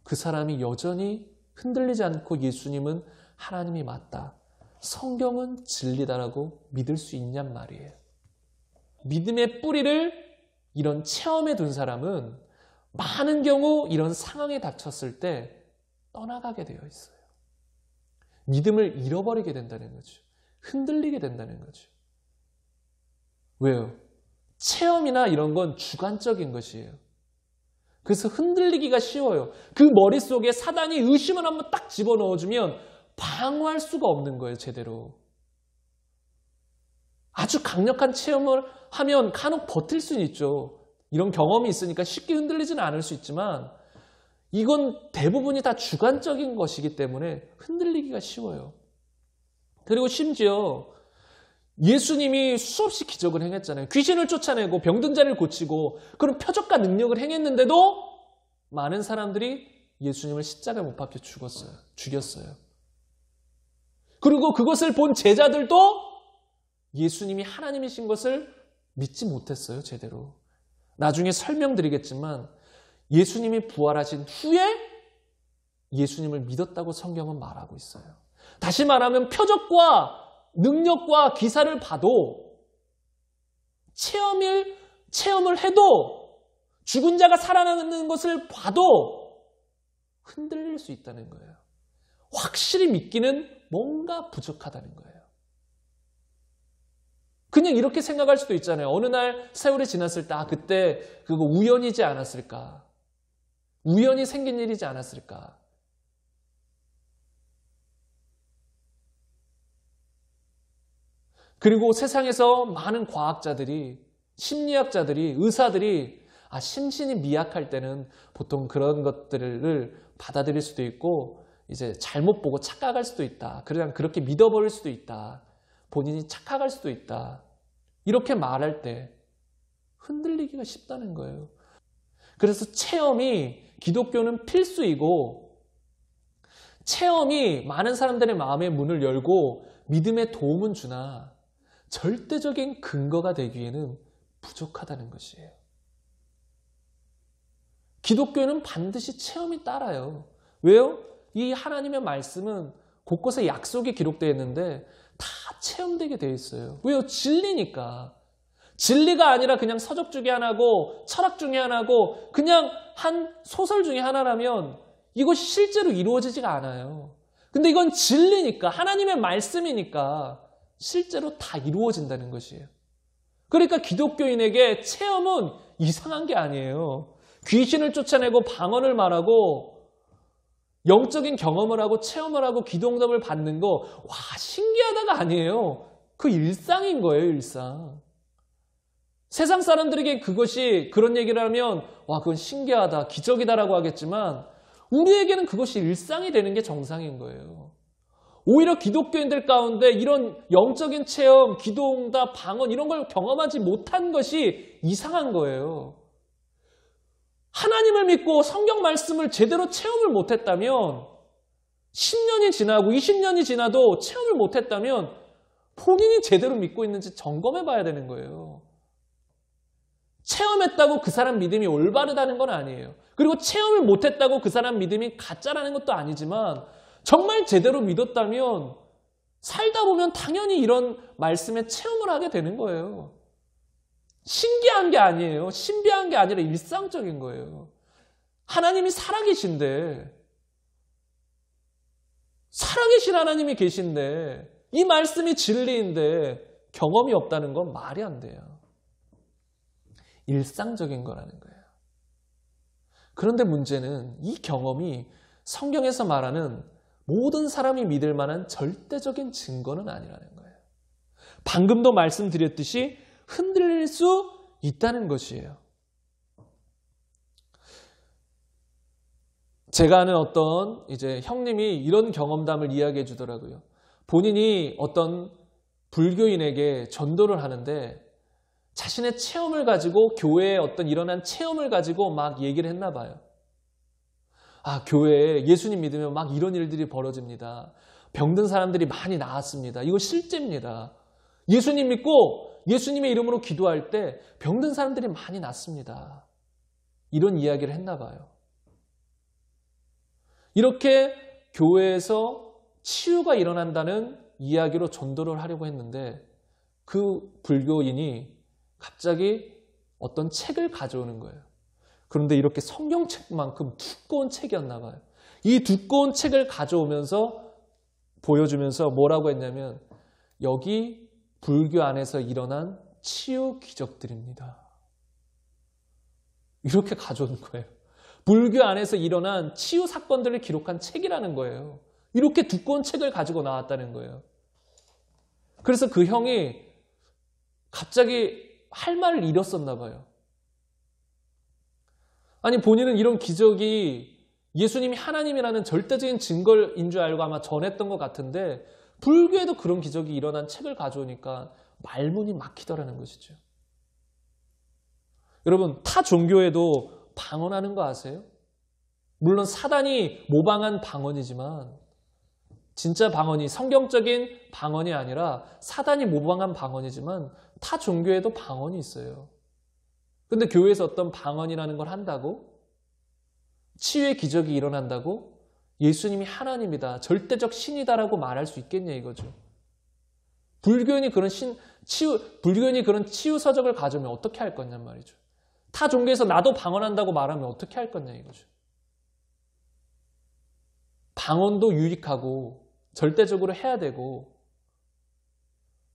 그 사람이 여전히 흔들리지 않고 예수님은 하나님이 맞다. 성경은 진리다라고 믿을 수 있냔 말이에요. 믿음의 뿌리를 이런 체험에 둔 사람은 많은 경우 이런 상황에 닥쳤을 때 떠나가게 되어 있어요. 믿음을 잃어버리게 된다는 거죠. 흔들리게 된다는 거죠. 왜요? 체험이나 이런 건 주관적인 것이에요. 그래서 흔들리기가 쉬워요. 그 머릿속에 사단이 의심을 한번 딱 집어넣어주면 방어할 수가 없는 거예요, 제대로. 아주 강력한 체험을 하면 간혹 버틸 수는 있죠. 이런 경험이 있으니까 쉽게 흔들리지는 않을 수 있지만 이건 대부분이 다 주관적인 것이기 때문에 흔들리기가 쉬워요. 그리고 심지어 예수님이 수없이 기적을 행했잖아요. 귀신을 쫓아내고 병든 자를 고치고 그런 표적과 능력을 행했는데도 많은 사람들이 예수님을 십자가에 못 박혀 죽었어요. 죽였어요. 그리고 그것을 본 제자들도 예수님이 하나님이신 것을 믿지 못했어요, 제대로. 나중에 설명드리겠지만 예수님이 부활하신 후에 예수님을 믿었다고 성경은 말하고 있어요. 다시 말하면 표적과 능력과 기사를 봐도 체험을, 체험을 해도 죽은 자가 살아나는 것을 봐도 흔들릴 수 있다는 거예요. 확실히 믿기는 뭔가 부족하다는 거예요. 그냥 이렇게 생각할 수도 있잖아요. 어느 날 세월이 지났을 때, 아, 그때 그거 우연이지 않았을까. 우연히 생긴 일이지 않았을까. 그리고 세상에서 많은 과학자들이, 심리학자들이, 의사들이 아, 심신이 미약할 때는 보통 그런 것들을 받아들일 수도 있고 이제 잘못 보고 착각할 수도 있다. 그냥 그렇게 믿어버릴 수도 있다. 본인이 착각할 수도 있다. 이렇게 말할 때 흔들리기가 쉽다는 거예요. 그래서 체험이 기독교는 필수이고 체험이 많은 사람들의 마음의 문을 열고 믿음에 도움은 주나 절대적인 근거가 되기에는 부족하다는 것이에요. 기독교는 반드시 체험이 따라요. 왜요? 이 하나님의 말씀은 곳곳에 약속이 기록되어 있는데 다 체험되게 되어 있어요. 왜요? 진리니까. 진리가 아니라 그냥 서적 중에 하나고 철학 중에 하나고 그냥 한 소설 중에 하나라면 이거 실제로 이루어지지가 않아요. 근데 이건 진리니까 하나님의 말씀이니까 실제로 다 이루어진다는 것이에요. 그러니까 기독교인에게 체험은 이상한 게 아니에요. 귀신을 쫓아내고 방언을 말하고 영적인 경험을 하고 체험을 하고 기동응답을 받는 거, 와, 신기하다가 아니에요. 그 일상인 거예요, 일상. 세상 사람들에게 그것이 그런 얘기를 하면, 와, 그건 신기하다, 기적이다라고 하겠지만, 우리에게는 그것이 일상이 되는 게 정상인 거예요. 오히려 기독교인들 가운데 이런 영적인 체험, 기도응답, 방언 이런 걸 경험하지 못한 것이 이상한 거예요. 하나님을 믿고 성경 말씀을 제대로 체험을 못했다면 10년이 지나고 20년이 지나도 체험을 못했다면 본인이 제대로 믿고 있는지 점검해 봐야 되는 거예요. 체험했다고 그 사람 믿음이 올바르다는 건 아니에요. 그리고 체험을 못했다고 그 사람 믿음이 가짜라는 것도 아니지만 정말 제대로 믿었다면 살다 보면 당연히 이런 말씀에 체험을 하게 되는 거예요. 신기한 게 아니에요. 신비한 게 아니라 일상적인 거예요. 하나님이 살아계신데, 살아계신 하나님이 계신데, 이 말씀이 진리인데, 경험이 없다는 건 말이 안 돼요. 일상적인 거라는 거예요. 그런데 문제는 이 경험이 성경에서 말하는 모든 사람이 믿을 만한 절대적인 증거는 아니라는 거예요. 방금도 말씀드렸듯이 흔들릴 수 있다는 것이에요. 제가 아는 어떤 이제 형님이 이런 경험담을 이야기해 주더라고요. 본인이 어떤 불교인에게 전도를 하는데 자신의 체험을 가지고 교회에 어떤 일어난 체험을 가지고 막 얘기를 했나 봐요. 아, 교회에 예수님 믿으면 막 이런 일들이 벌어집니다. 병든 사람들이 많이 나았습니다. 이거 실제입니다. 예수님 믿고 예수님의 이름으로 기도할 때 병든 사람들이 많이 났습니다. 이런 이야기를 했나 봐요. 이렇게 교회에서 치유가 일어난다는 이야기로 전도를 하려고 했는데 그 불교인이 갑자기 어떤 책을 가져오는 거예요. 그런데 이렇게 성경책만큼 두꺼운 책이었나 봐요. 이 두꺼운 책을 가져오면서 보여주면서 뭐라고 했냐면 여기 불교 안에서 일어난 치유 기적들입니다. 이렇게 가져오 거예요. 불교 안에서 일어난 치유 사건들을 기록한 책이라는 거예요. 이렇게 두꺼운 책을 가지고 나왔다는 거예요. 그래서 그 형이 갑자기 할 말을 잃었었나 봐요. 아니 본인은 이런 기적이 예수님이 하나님이라는 절대적인 증거인 줄 알고 아마 전했던 것 같은데 불교에도 그런 기적이 일어난 책을 가져오니까 말문이 막히더라는 것이죠. 여러분 타 종교에도 방언하는 거 아세요? 물론 사단이 모방한 방언이지만 진짜 방언이 성경적인 방언이 아니라 사단이 모방한 방언이지만 타 종교에도 방언이 있어요. 근데 교회에서 어떤 방언이라는 걸 한다고? 치유의 기적이 일어난다고? 예수님이 하나님이다. 절대적 신이다라고 말할 수 있겠냐 이거죠. 불교인이 그런 신, 치유, 불교인이 그런 치유 서적을 가져면 오 어떻게 할 거냐 말이죠. 타 종교에서 나도 방언한다고 말하면 어떻게 할 거냐 이거죠. 방언도 유익하고 절대적으로 해야 되고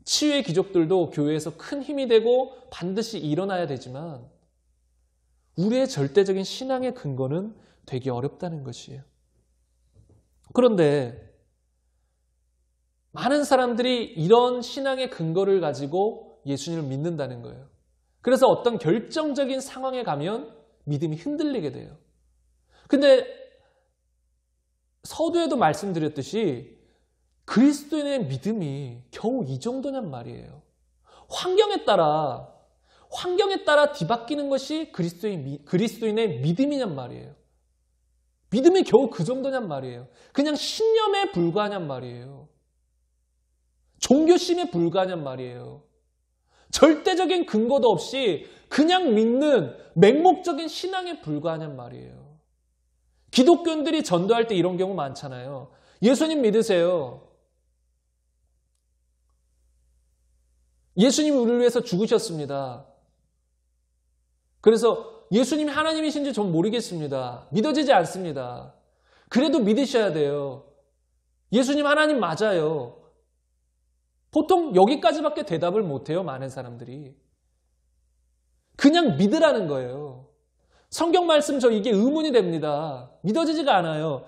치유의 기적들도 교회에서 큰 힘이 되고 반드시 일어나야 되지만 우리의 절대적인 신앙의 근거는 되기 어렵다는 것이에요. 그런데 많은 사람들이 이런 신앙의 근거를 가지고 예수님을 믿는다는 거예요. 그래서 어떤 결정적인 상황에 가면 믿음이 흔들리게 돼요. 근데 서두에도 말씀드렸듯이 그리스도인의 믿음이 겨우 이 정도냔 말이에요. 환경에 따라 환경에 따라 뒤바뀌는 것이 그리스도인, 그리스도인의 믿음이냔 말이에요. 믿음이 겨우 그 정도냔 말이에요. 그냥 신념에 불과냔 하 말이에요. 종교심에 불과냔 하 말이에요. 절대적인 근거도 없이 그냥 믿는 맹목적인 신앙에 불과하냔 말이에요. 기독교인들이 전도할 때 이런 경우 많잖아요. 예수님 믿으세요. 예수님이 우리를 위해서 죽으셨습니다. 그래서 예수님이 하나님이신지 전 모르겠습니다. 믿어지지 않습니다. 그래도 믿으셔야 돼요. 예수님 하나님 맞아요. 보통 여기까지밖에 대답을 못해요, 많은 사람들이. 그냥 믿으라는 거예요. 성경 말씀 저 이게 의문이 됩니다. 믿어지지가 않아요.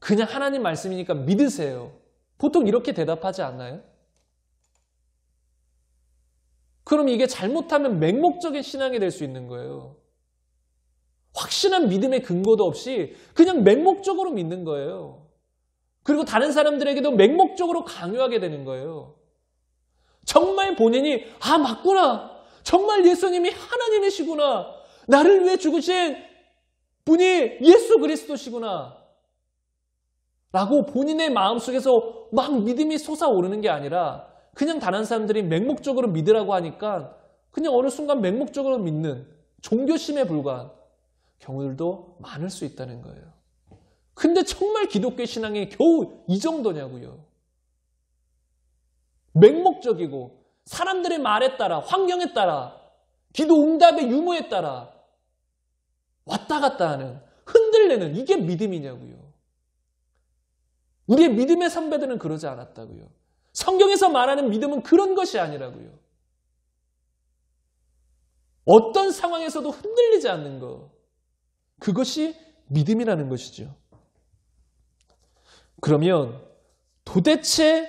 그냥 하나님 말씀이니까 믿으세요. 보통 이렇게 대답하지 않나요? 그럼 이게 잘못하면 맹목적인 신앙이 될 수 있는 거예요. 확실한 믿음의 근거도 없이 그냥 맹목적으로 믿는 거예요. 그리고 다른 사람들에게도 맹목적으로 강요하게 되는 거예요. 정말 본인이 아 맞구나. 정말 예수님이 하나님이시구나. 나를 위해 죽으신 분이 예수 그리스도시구나. 라고 본인의 마음속에서 막 믿음이 솟아오르는 게 아니라 그냥 다른 사람들이 맹목적으로 믿으라고 하니까 그냥 어느 순간 맹목적으로 믿는 종교심에 불과한 경우들도 많을 수 있다는 거예요. 근데 정말 기독교 신앙이 겨우 이 정도냐고요. 맹목적이고 사람들의 말에 따라 환경에 따라 기도 응답의 유무에 따라 왔다 갔다 하는 흔들리는 이게 믿음이냐고요. 우리의 믿음의 선배들은 그러지 않았다고요. 성경에서 말하는 믿음은 그런 것이 아니라고요. 어떤 상황에서도 흔들리지 않는 것. 그것이 믿음이라는 것이죠. 그러면 도대체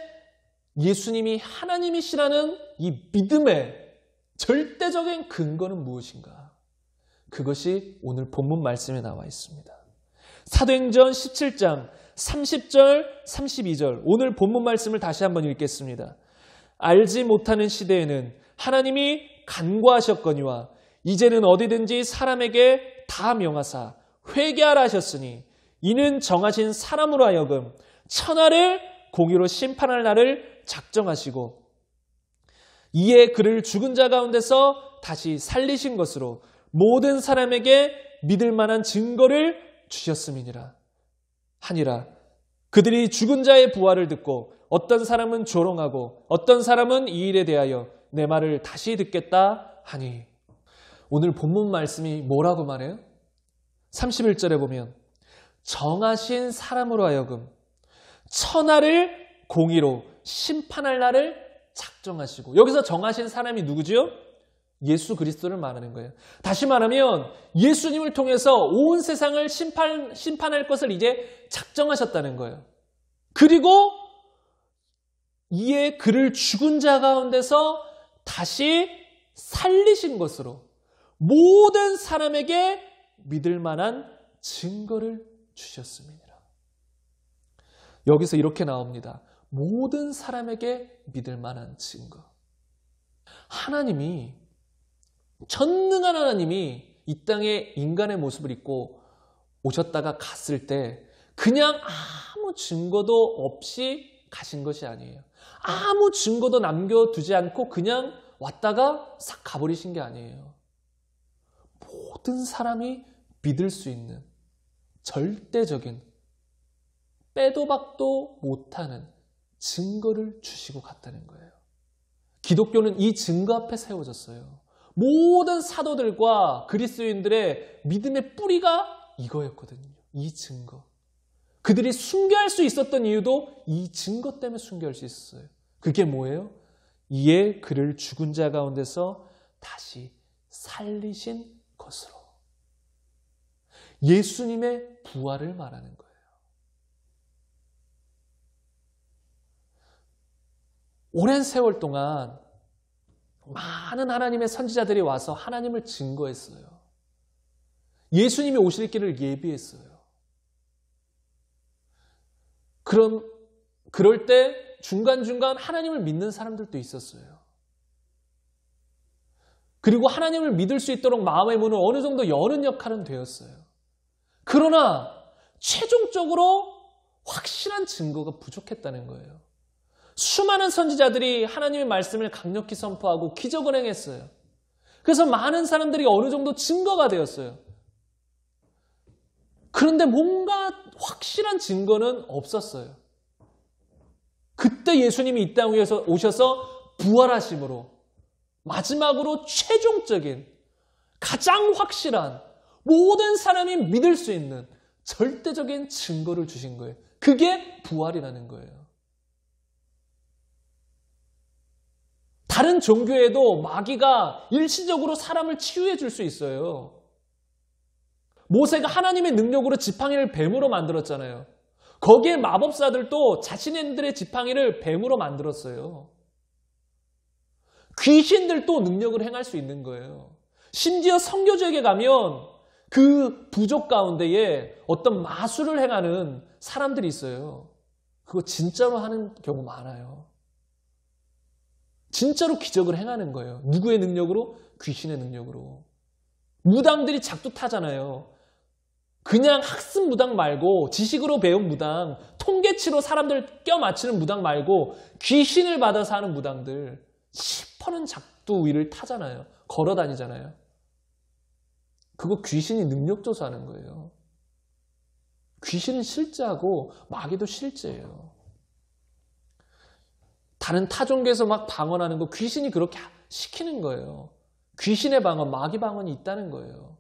예수님이 하나님이시라는 이 믿음의 절대적인 근거는 무엇인가? 그것이 오늘 본문 말씀에 나와 있습니다. 사도행전 17장 30절, 32절. 오늘 본문 말씀을 다시 한번 읽겠습니다. 알지 못하는 시대에는 하나님이 간과하셨거니와 이제는 어디든지 사람에게 다 명하사 회개하라 하셨으니 이는 정하신 사람으로 하여금 천하를 공의로 심판할 날을 작정하시고 이에 그를 죽은 자 가운데서 다시 살리신 것으로 모든 사람에게 믿을 만한 증거를 주셨음이니라. 하니라. 그들이 죽은 자의 부활을 듣고 어떤 사람은 조롱하고 어떤 사람은 이 일에 대하여 내 말을 다시 듣겠다 하니. 오늘 본문 말씀이 뭐라고 말해요? 31절에 보면 정하신 사람으로 하여금 천하를 공의로 심판할 날을 작정하시고 여기서 정하신 사람이 누구지요? 예수 그리스도를 말하는 거예요. 다시 말하면 예수님을 통해서 온 세상을 심판, 심판할 것을 이제 작정하셨다는 거예요. 그리고 이에 그를 죽은 자 가운데서 다시 살리신 것으로 모든 사람에게 믿을 만한 증거를 주셨습니다. 여기서 이렇게 나옵니다. 모든 사람에게 믿을 만한 증거. 하나님이 전능한 하나님이 이 땅에 인간의 모습을 입고 오셨다가 갔을 때 그냥 아무 증거도 없이 가신 것이 아니에요. 아무 증거도 남겨두지 않고 그냥 왔다가 싹 가버리신 게 아니에요. 모든 사람이 믿을 수 있는 절대적인 빼도 박도 못하는 증거를 주시고 갔다는 거예요. 기독교는 이 증거 앞에 세워졌어요. 모든 사도들과 그리스도인들의 믿음의 뿌리가 이거였거든요. 이 증거. 그들이 순교할 수 있었던 이유도 이 증거 때문에 순교할 수 있었어요. 그게 뭐예요? 이에 그를 죽은 자 가운데서 다시 살리신 것으로. 예수님의 부활을 말하는 거예요. 오랜 세월 동안 많은 하나님의 선지자들이 와서 하나님을 증거했어요. 예수님이 오실 길을 예비했어요. 그럼 그럴 때 중간중간 하나님을 믿는 사람들도 있었어요. 그리고 하나님을 믿을 수 있도록 마음의 문을 어느 정도 여는 역할은 되었어요. 그러나 최종적으로 확실한 증거가 부족했다는 거예요. 수많은 선지자들이 하나님의 말씀을 강력히 선포하고 기적을 행했어요. 그래서 많은 사람들이 어느 정도 증거가 되었어요. 그런데 뭔가 확실한 증거는 없었어요. 그때 예수님이 이 땅 위에서 오셔서 부활하심으로 마지막으로 최종적인 가장 확실한 모든 사람이 믿을 수 있는 절대적인 증거를 주신 거예요. 그게 부활이라는 거예요. 다른 종교에도 마귀가 일시적으로 사람을 치유해 줄 수 있어요. 모세가 하나님의 능력으로 지팡이를 뱀으로 만들었잖아요. 거기에 마법사들도 자신들의 지팡이를 뱀으로 만들었어요. 귀신들도 능력을 행할 수 있는 거예요. 심지어 성교주에게 가면 그 부족 가운데에 어떤 마술을 행하는 사람들이 있어요. 그거 진짜로 하는 경우 많아요. 진짜로 기적을 행하는 거예요. 누구의 능력으로? 귀신의 능력으로. 무당들이 작두 타잖아요. 그냥 학습 무당 말고 지식으로 배운 무당, 통계치로 사람들 껴 맞추는 무당 말고 귀신을 받아서 하는 무당들 시퍼는 작두 위를 타잖아요. 걸어 다니잖아요. 그거 귀신이 능력 조사하는 거예요. 귀신은 실제하고 마귀도 실제예요. 다른 타종교에서 막 방언하는 거 귀신이 그렇게 시키는 거예요. 귀신의 방언, 마귀 방언이 있다는 거예요.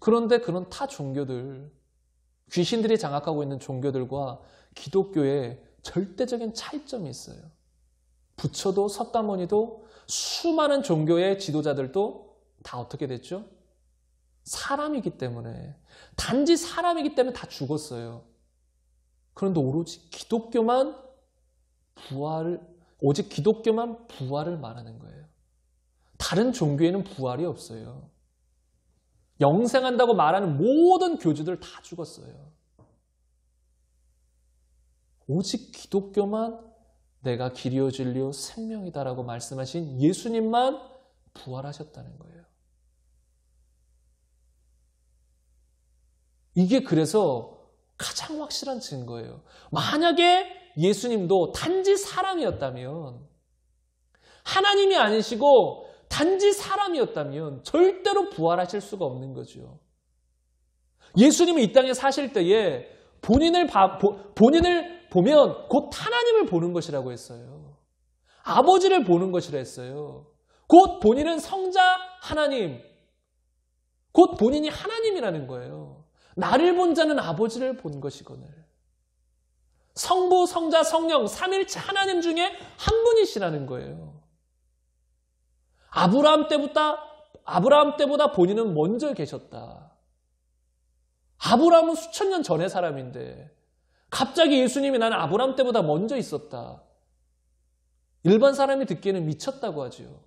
그런데 그런 타 종교들, 귀신들이 장악하고 있는 종교들과 기독교의 절대적인 차이점이 있어요. 부처도 석가모니도 수많은 종교의 지도자들도 다 어떻게 됐죠? 사람이기 때문에 단지 사람이기 때문에 다 죽었어요. 그런데 오로지 기독교만 부활을 오직 기독교만 부활을 말하는 거예요. 다른 종교에는 부활이 없어요. 영생한다고 말하는 모든 교주들 다 죽었어요. 오직 기독교만 내가 길이요 진리요 생명이다라고 말씀하신 예수님만 부활하셨다는 거예요. 이게 그래서 가장 확실한 증거예요. 만약에 예수님도 단지 사람이었다면, 하나님이 아니시고 단지 사람이었다면 절대로 부활하실 수가 없는 거죠. 예수님이 이 땅에 사실 때에 본인을, 바, 보, 본인을 보면 곧 하나님을 보는 것이라고 했어요. 아버지를 보는 것이라 했어요. 곧 본인은 성자 하나님, 곧 본인이 하나님이라는 거예요. 나를 본 자는 아버지를 본 것이거늘. 성부, 성자, 성령, 삼일체 하나님 중에 한 분이시라는 거예요. 아브라함 때보다, 아브라함 때보다 본인은 먼저 계셨다. 아브라함은 수천 년 전의 사람인데, 갑자기 예수님이 나는 아브라함 때보다 먼저 있었다. 일반 사람이 듣기에는 미쳤다고 하지요.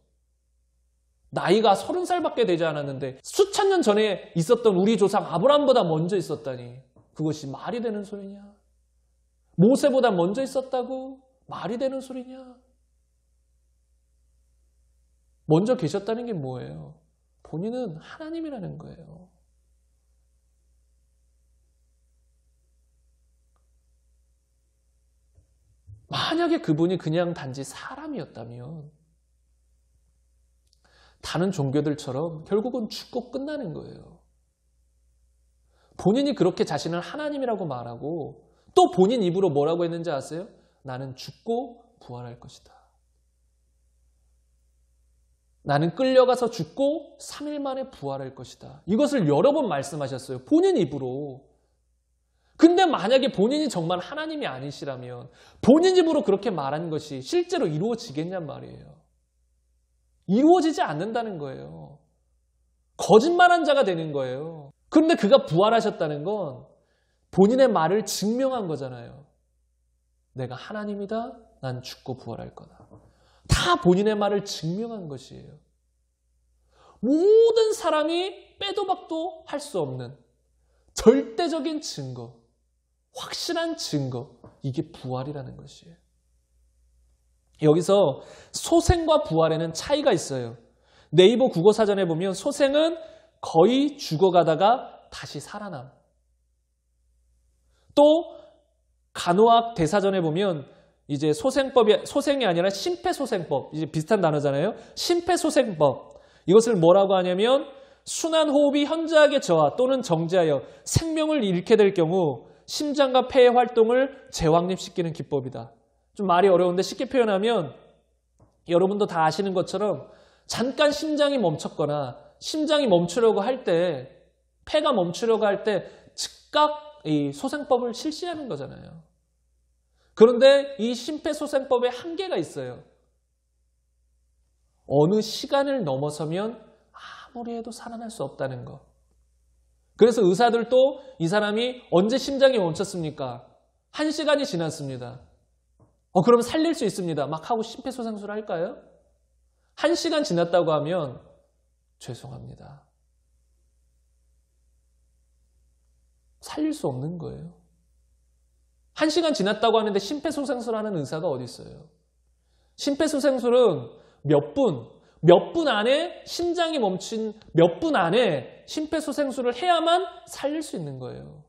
나이가 서른 살밖에 되지 않았는데 수천 년 전에 있었던 우리 조상 아브라함보다 먼저 있었다니 그것이 말이 되는 소리냐? 모세보다 먼저 있었다고 말이 되는 소리냐? 먼저 계셨다는 게 뭐예요? 본인은 하나님이라는 거예요. 만약에 그분이 그냥 단지 사람이었다면 다른 종교들처럼 결국은 죽고 끝나는 거예요. 본인이 그렇게 자신을 하나님이라고 말하고 또 본인 입으로 뭐라고 했는지 아세요? 나는 죽고 부활할 것이다. 나는 끌려가서 죽고 3일 만에 부활할 것이다. 이것을 여러 번 말씀하셨어요. 본인 입으로. 근데 만약에 본인이 정말 하나님이 아니시라면 본인 입으로 그렇게 말한 것이 실제로 이루어지겠냔 말이에요. 이루어지지 않는다는 거예요. 거짓말한 자가 되는 거예요. 그런데 그가 부활하셨다는 건 본인의 말을 증명한 거잖아요. 내가 하나님이다. 난 죽고 부활할 거다. 다 본인의 말을 증명한 것이에요. 모든 사람이 빼도 박도 할 수 없는 절대적인 증거, 확실한 증거, 이게 부활이라는 것이에요. 여기서 소생과 부활에는 차이가 있어요. 네이버 국어 사전에 보면 소생은 거의 죽어가다가 다시 살아남. 또 간호학 대사전에 보면 이제 소생법이 소생이 아니라 심폐소생법 이제 비슷한 단어잖아요. 심폐소생법 이것을 뭐라고 하냐면 순환 호흡이 현저하게 저하 또는 정지하여 생명을 잃게 될 경우 심장과 폐의 활동을 재확립시키는 기법이다. 좀 말이 어려운데 쉽게 표현하면 여러분도 다 아시는 것처럼 잠깐 심장이 멈췄거나 심장이 멈추려고 할 때 폐가 멈추려고 할 때 즉각 이 소생법을 실시하는 거잖아요. 그런데 이 심폐소생법에 한계가 있어요. 어느 시간을 넘어서면 아무리 해도 살아날 수 없다는 거. 그래서 의사들도 이 사람이 언제 심장이 멈췄습니까? 한 시간이 지났습니다. 어 그럼 살릴 수 있습니다. 막 하고 심폐소생술 할까요? 한 시간 지났다고 하면 죄송합니다. 살릴 수 없는 거예요. 한 시간 지났다고 하는데 심폐소생술 하는 의사가 어디 있어요? 심폐소생술은 몇 분, 몇 분 안에 심장이 멈춘 몇 분 안에 심폐소생술을 해야만 살릴 수 있는 거예요.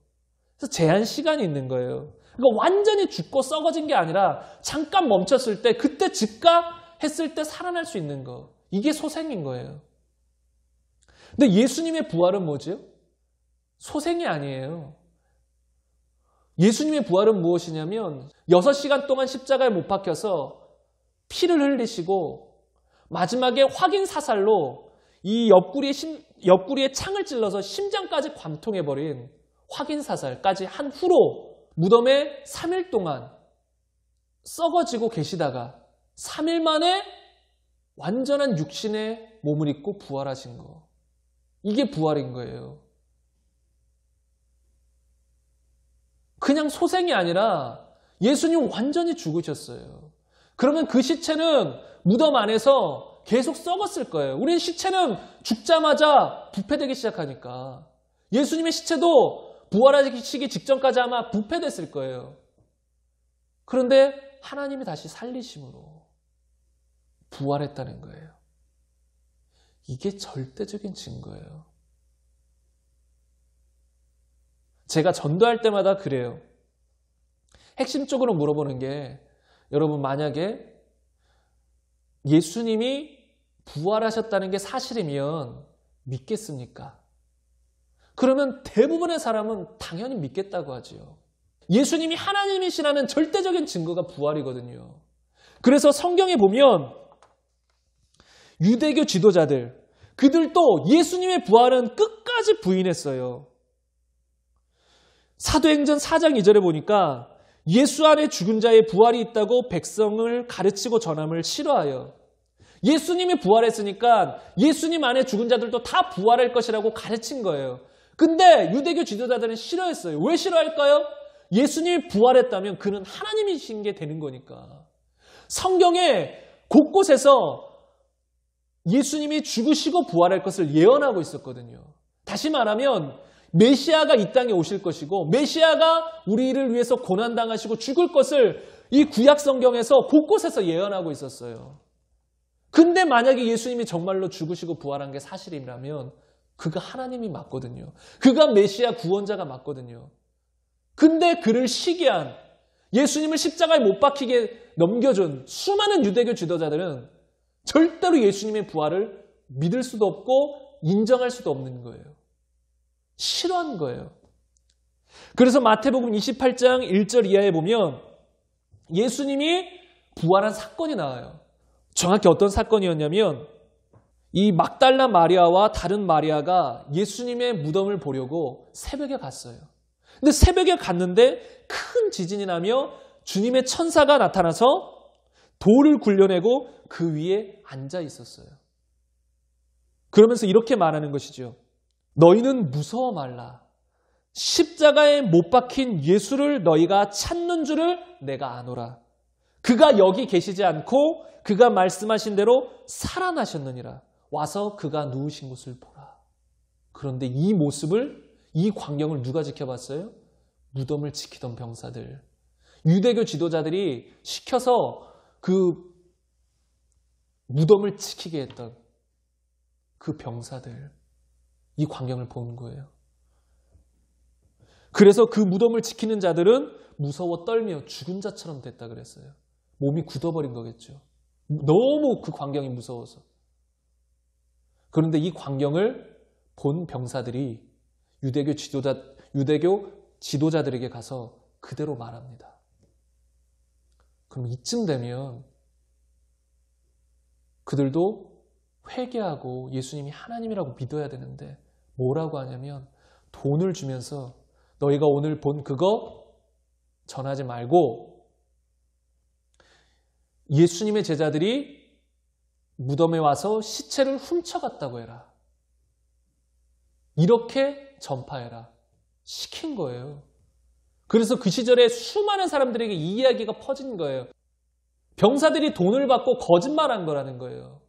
그래서 제한 시간이 있는 거예요. 그러니까 완전히 죽고 썩어진 게 아니라 잠깐 멈췄을 때 그때 즉각했을 때 살아날 수 있는 거. 이게 소생인 거예요. 근데 예수님의 부활은 뭐죠 소생이 아니에요. 예수님의 부활은 무엇이냐면 6시간 동안 십자가에 못 박혀서 피를 흘리시고 마지막에 확인 사살로 이 옆구리에, 심, 옆구리에 창을 찔러서 심장까지 관통해버린 확인 사살까지 한 후로 무덤에 3일 동안 썩어지고 계시다가 3일 만에 완전한 육신의 몸을 입고 부활하신 거. 이게 부활인 거예요. 그냥 소생이 아니라 예수님 완전히 죽으셨어요. 그러면 그 시체는 무덤 안에서 계속 썩었을 거예요. 우린 시체는 죽자마자 부패되기 시작하니까. 예수님의 시체도 부활하시기 직전까지 아마 부패됐을 거예요. 그런데 하나님이 다시 살리심으로 부활했다는 거예요. 이게 절대적인 증거예요. 제가 전도할 때마다 그래요. 핵심적으로 물어보는 게 여러분 만약에 예수님이 부활하셨다는 게 사실이면 믿겠습니까? 그러면 대부분의 사람은 당연히 믿겠다고 하지요. 예수님이 하나님이시라는 절대적인 증거가 부활이거든요. 그래서 성경에 보면 유대교 지도자들, 그들도 예수님의 부활은 끝까지 부인했어요. 사도행전 4장 2절에 보니까 예수 안에 죽은 자의 부활이 있다고 백성을 가르치고 전함을 싫어하여 예수님이 부활했으니까 예수님 안에 죽은 자들도 다 부활할 것이라고 가르친 거예요. 근데 유대교 지도자들은 싫어했어요. 왜 싫어할까요? 예수님이 부활했다면 그는 하나님이신 게 되는 거니까. 성경에 곳곳에서 예수님이 죽으시고 부활할 것을 예언하고 있었거든요. 다시 말하면 메시아가 이 땅에 오실 것이고 메시아가 우리를 위해서 고난당하시고 죽을 것을 이 구약 성경에서 곳곳에서 예언하고 있었어요. 근데 만약에 예수님이 정말로 죽으시고 부활한 게 사실이라면 그가 하나님이 맞거든요. 그가 메시아 구원자가 맞거든요. 근데 그를 시기한 예수님을 십자가에 못 박히게 넘겨준 수많은 유대교 지도자들은 절대로 예수님의 부활을 믿을 수도 없고 인정할 수도 없는 거예요. 싫어한 거예요. 그래서 마태복음 28장 1절 이하에 보면 예수님이 부활한 사건이 나와요. 정확히 어떤 사건이었냐면 이 막달라 마리아와 다른 마리아가 예수님의 무덤을 보려고 새벽에 갔어요. 근데 새벽에 갔는데 큰 지진이 나며 주님의 천사가 나타나서 돌을 굴려내고 그 위에 앉아 있었어요. 그러면서 이렇게 말하는 것이죠. 너희는 무서워 말라. 십자가에 못 박힌 예수를 너희가 찾는 줄을 내가 아노라. 그가 여기 계시지 않고 그가 말씀하신 대로 살아나셨느니라. 와서 그가 누우신 곳을 보라. 그런데 이 모습을 이 광경을 누가 지켜봤어요? 무덤을 지키던 병사들. 유대교 지도자들이 시켜서 그 무덤을 지키게 했던 그 병사들. 이 광경을 보는 거예요. 그래서 그 무덤을 지키는 자들은 무서워 떨며 죽은 자처럼 됐다 그랬어요. 몸이 굳어버린 거겠죠. 너무 그 광경이 무서워서. 그런데 이 광경을 본 병사들이 유대교 지도자, 유대교 지도자들에게 가서 그대로 말합니다. 그럼 이쯤 되면 그들도 회개하고 예수님이 하나님이라고 믿어야 되는데 뭐라고 하냐면 돈을 주면서 너희가 오늘 본 그거 전하지 말고 예수님의 제자들이 무덤에 와서 시체를 훔쳐갔다고 해라. 이렇게 전파해라. 시킨 거예요. 그래서 그 시절에 수많은 사람들에게 이 이야기가 퍼진 거예요. 병사들이 돈을 받고 거짓말한 거라는 거예요.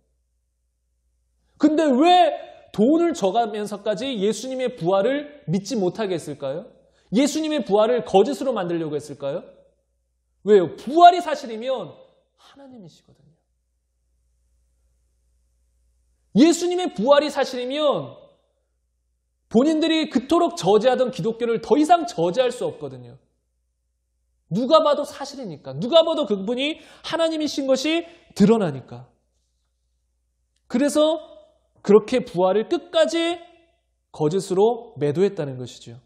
근데 왜 돈을 줘가면서까지 예수님의 부활을 믿지 못하게 했을까요? 예수님의 부활을 거짓으로 만들려고 했을까요? 왜요? 부활이 사실이면 하나님이시거든요. 예수님의 부활이 사실이면 본인들이 그토록 저지하던 기독교를 더 이상 저지할 수 없거든요. 누가 봐도 사실이니까. 누가 봐도 그분이 하나님이신 것이 드러나니까. 그래서 그렇게 부활을 끝까지 거짓으로 매도했다는 것이죠.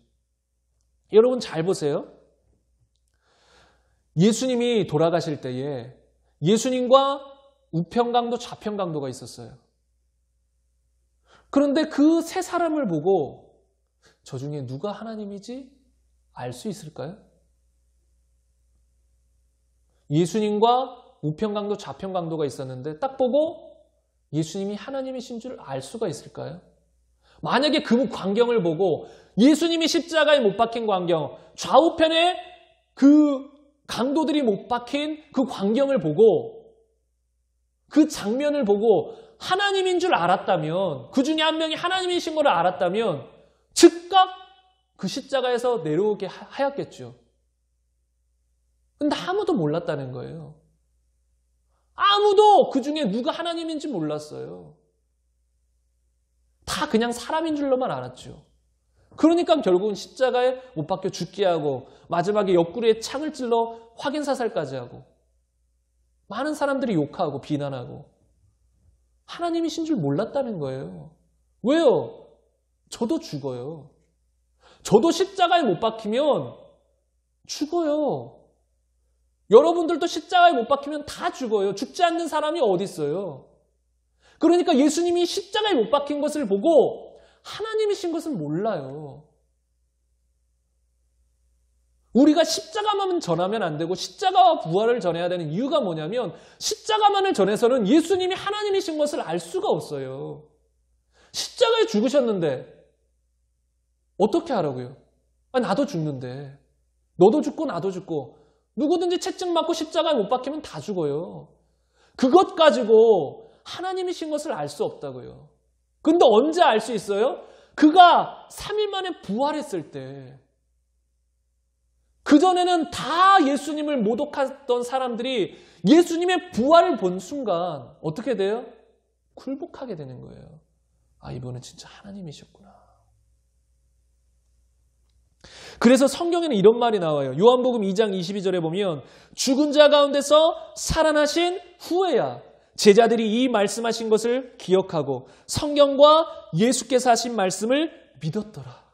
여러분 잘 보세요. 예수님이 돌아가실 때에 예수님과 우편강도 좌편강도가 있었어요. 그런데 그 세 사람을 보고 저 중에 누가 하나님이지 알 수 있을까요? 예수님과 우편강도 좌편강도가 있었는데 딱 보고 예수님이 하나님이신 줄 알 수가 있을까요? 만약에 그 광경을 보고 예수님이 십자가에 못 박힌 광경, 좌우편에 그 강도들이 못 박힌 그 광경을 보고 그 장면을 보고 하나님인 줄 알았다면, 그 중에 한 명이 하나님이신 걸 알았다면, 즉각 그 십자가에서 내려오게 하였겠죠. 근데 아무도 몰랐다는 거예요. 아무도 그 중에 누가 하나님인지 몰랐어요. 다 그냥 사람인 줄로만 알았죠. 그러니까 결국은 십자가에 못 박혀 죽게 하고 마지막에 옆구리에 창을 찔러 확인 사살까지 하고 많은 사람들이 욕하고 비난하고 하나님이신 줄 몰랐다는 거예요. 왜요? 저도 죽어요. 저도 십자가에 못 박히면 죽어요. 여러분들도 십자가에 못 박히면 다 죽어요. 죽지 않는 사람이 어디 있어요? 그러니까 예수님이 십자가에 못 박힌 것을 보고 하나님이신 것은 몰라요. 우리가 십자가만 전하면 안 되고 십자가와 부활을 전해야 되는 이유가 뭐냐면 십자가만을 전해서는 예수님이 하나님이신 것을 알 수가 없어요. 십자가에 죽으셨는데 어떻게 하라고요? 아, 나도 죽는데 너도 죽고 나도 죽고 누구든지 채찍 맞고 십자가에 못 박히면 다 죽어요. 그것 가지고 하나님이신 것을 알 수 없다고요. 근데 언제 알 수 있어요? 그가 3일 만에 부활했을 때 그전에는 다 예수님을 모독했던 사람들이 예수님의 부활을 본 순간 어떻게 돼요? 굴복하게 되는 거예요. 아, 이분은 진짜 하나님이셨구나. 그래서 성경에는 이런 말이 나와요. 요한복음 2장 22절에 보면 죽은 자 가운데서 살아나신 후에야 제자들이 이 말씀하신 것을 기억하고 성경과 예수께서 하신 말씀을 믿었더라.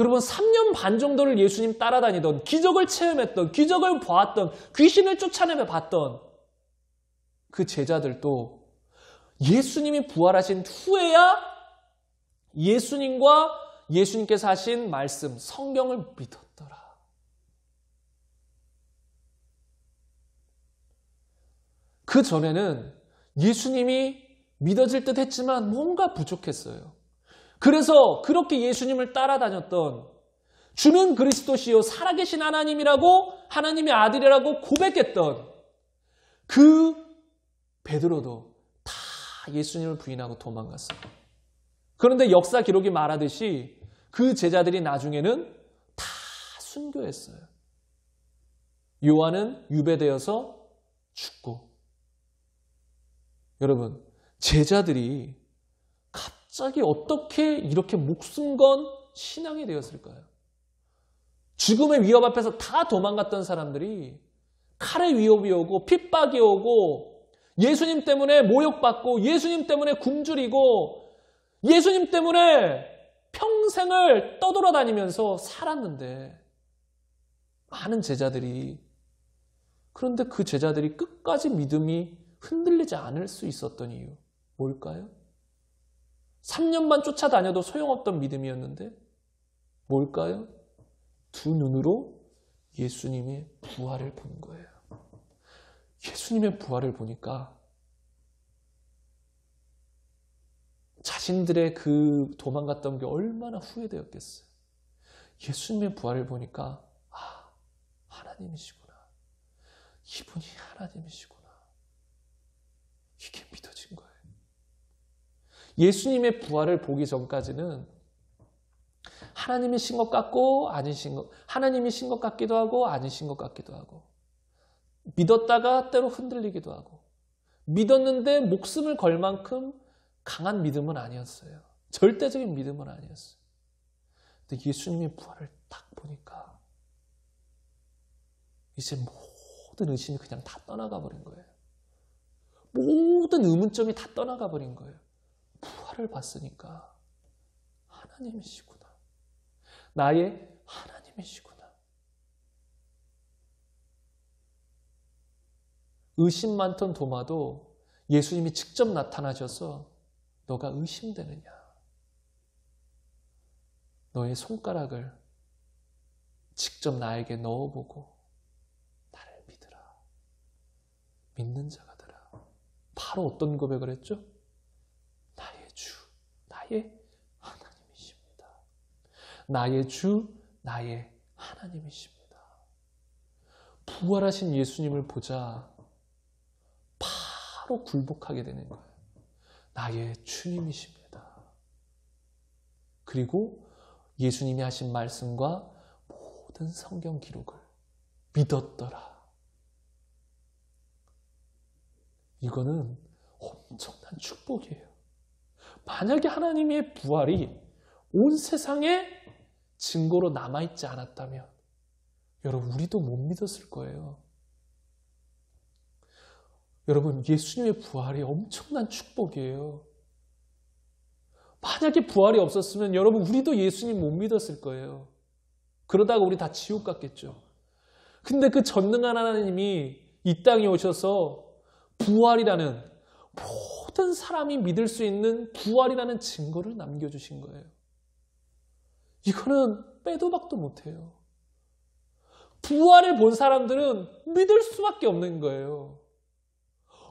여러분 3년 반 정도를 예수님 따라다니던 기적을 체험했던 기적을 보았던 귀신을 쫓아내며 봤던 그 제자들도 예수님이 부활하신 후에야 예수님과 예수님께서 하신 말씀 성경을 믿었더라. 그 전에는 예수님이 믿어질 듯 했지만 뭔가 부족했어요. 그래서 그렇게 예수님을 따라다녔던 주는 그리스도시요 살아계신 하나님이라고 하나님의 아들이라고 고백했던 그 베드로도 다 예수님을 부인하고 도망갔어요. 그런데 역사 기록이 말하듯이 그 제자들이 나중에는 다 순교했어요. 요한은 유배되어서 죽고 여러분 제자들이 갑자기 어떻게 이렇게 목숨 건 신앙이 되었을까요? 죽음의 위협 앞에서 다 도망갔던 사람들이 칼의 위협이 오고 핍박이 오고 예수님 때문에 모욕받고 예수님 때문에 굶주리고 예수님 때문에 평생을 떠돌아다니면서 살았는데 많은 제자들이 그런데 그 제자들이 끝까지 믿음이 흔들리지 않을 수 있었던 이유 뭘까요? 3년만 쫓아다녀도 소용없던 믿음이었는데 뭘까요? 두 눈으로 예수님의 부활을 본 거예요. 예수님의 부활을 보니까 자신들의 그 도망갔던 게 얼마나 후회되었겠어요. 예수님의 부활을 보니까 아 하나님이시구나. 이분이 하나님이시구나. 이게 믿음. 예수님의 부활을 보기 전까지는 하나님이신 것 같고 아니신 것, 하나님이신 것 같기도 하고 아니신 것 같기도 하고 믿었다가 때로 흔들리기도 하고 믿었는데 목숨을 걸 만큼 강한 믿음은 아니었어요. 절대적인 믿음은 아니었어요. 근데 예수님의 부활을 딱 보니까 이제 모든 의심이 그냥 다 떠나가 버린 거예요. 모든 의문점이 다 떠나가 버린 거예요. 부활을 봤으니까 하나님이시구나. 나의 하나님이시구나. 의심 많던 도마도 예수님이 직접 나타나셔서 너가 의심되느냐. 너의 손가락을 직접 나에게 넣어보고 나를 믿으라. 믿는 자가 되라. 바로 어떤 고백을 했죠? 나의 하나님이십니다. 나의 주, 나의 하나님이십니다. 부활하신 예수님을 보자 바로 굴복하게 되는 거예요. 나의 주님이십니다. 그리고 예수님이 하신 말씀과 모든 성경 기록을 믿었더라. 이거는 엄청난 축복이에요. 만약에 하나님의 부활이 온 세상에 증거로 남아있지 않았다면 여러분 우리도 못 믿었을 거예요. 여러분 예수님의 부활이 엄청난 축복이에요. 만약에 부활이 없었으면 여러분 우리도 예수님 못 믿었을 거예요. 그러다가 우리 다 지옥 갔겠죠. 근데 그 전능한 하나님이 이 땅에 오셔서 부활이라는 모든 사람이 믿을 수 있는 부활이라는 증거를 남겨주신 거예요. 이거는 빼도 박도 못해요. 부활을 본 사람들은 믿을 수밖에 없는 거예요.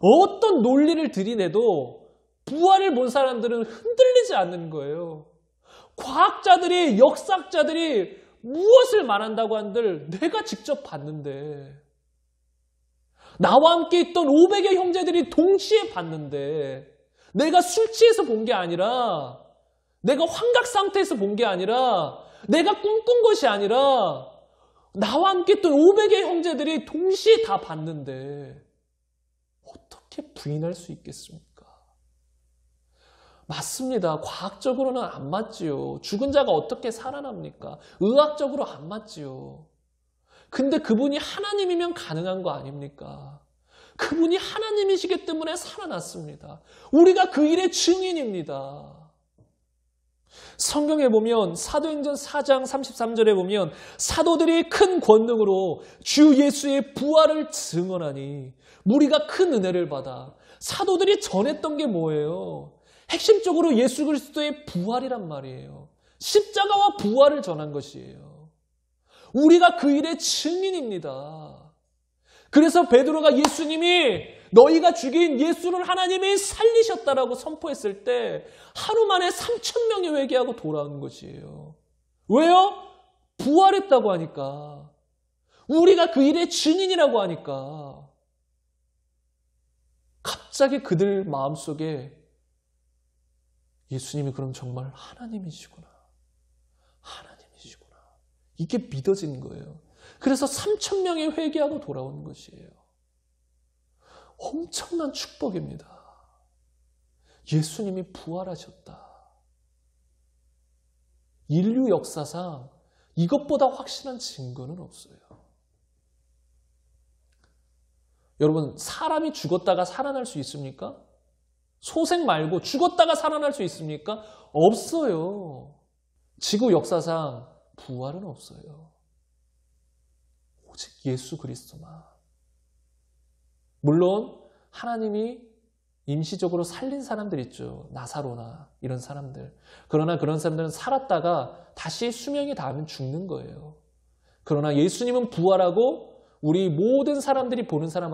어떤 논리를 들이내도 부활을 본 사람들은 흔들리지 않는 거예요. 과학자들이, 역사학자들이 무엇을 말한다고 한들 내가 직접 봤는데 나와 함께 있던 500의 형제들이 동시에 봤는데 내가 술 취해서 본 게 아니라 내가 환각 상태에서 본 게 아니라 내가 꿈꾼 것이 아니라 나와 함께 있던 500의 형제들이 동시에 다 봤는데 어떻게 부인할 수 있겠습니까? 맞습니다. 과학적으로는 안 맞지요. 죽은 자가 어떻게 살아납니까? 의학적으로 안 맞지요. 근데 그분이 하나님이면 가능한 거 아닙니까? 그분이 하나님이시기 때문에 살아났습니다. 우리가 그 일의 증인입니다. 성경에 보면 사도행전 4장 33절에 보면 사도들이 큰 권능으로 주 예수의 부활을 증언하니 우리가 큰 은혜를 받아 사도들이 전했던 게 뭐예요? 핵심적으로 예수 그리스도의 부활이란 말이에요. 십자가와 부활을 전한 것이에요. 우리가 그 일의 증인입니다. 그래서 베드로가 예수님이 너희가 죽인 예수를 하나님이 살리셨다라고 선포했을 때 하루 만에 3천 명이 회개하고 돌아온 것이에요. 왜요? 부활했다고 하니까. 우리가 그 일의 증인이라고 하니까. 갑자기 그들 마음속에 예수님이 그럼 정말 하나님이시구나. 이게 믿어진 거예요. 그래서 3천 명이 회개하고 돌아온 것이에요. 엄청난 축복입니다. 예수님이 부활하셨다. 인류 역사상 이것보다 확실한 증거는 없어요. 여러분 사람이 죽었다가 살아날 수 있습니까? 소생 말고 죽었다가 살아날 수 있습니까? 없어요. 지구 역사상 부활은 없어요. 오직 예수 그리스도만. 물론 하나님이 임시적으로 살린 사람들 있죠. 나사로나 이런 사람들. 그러나 그런 사람들은 살았다가 다시 수명이 닿으면 죽는 거예요. 그러나 예수님은 부활하고 우리 모든 사람들이 보는 사람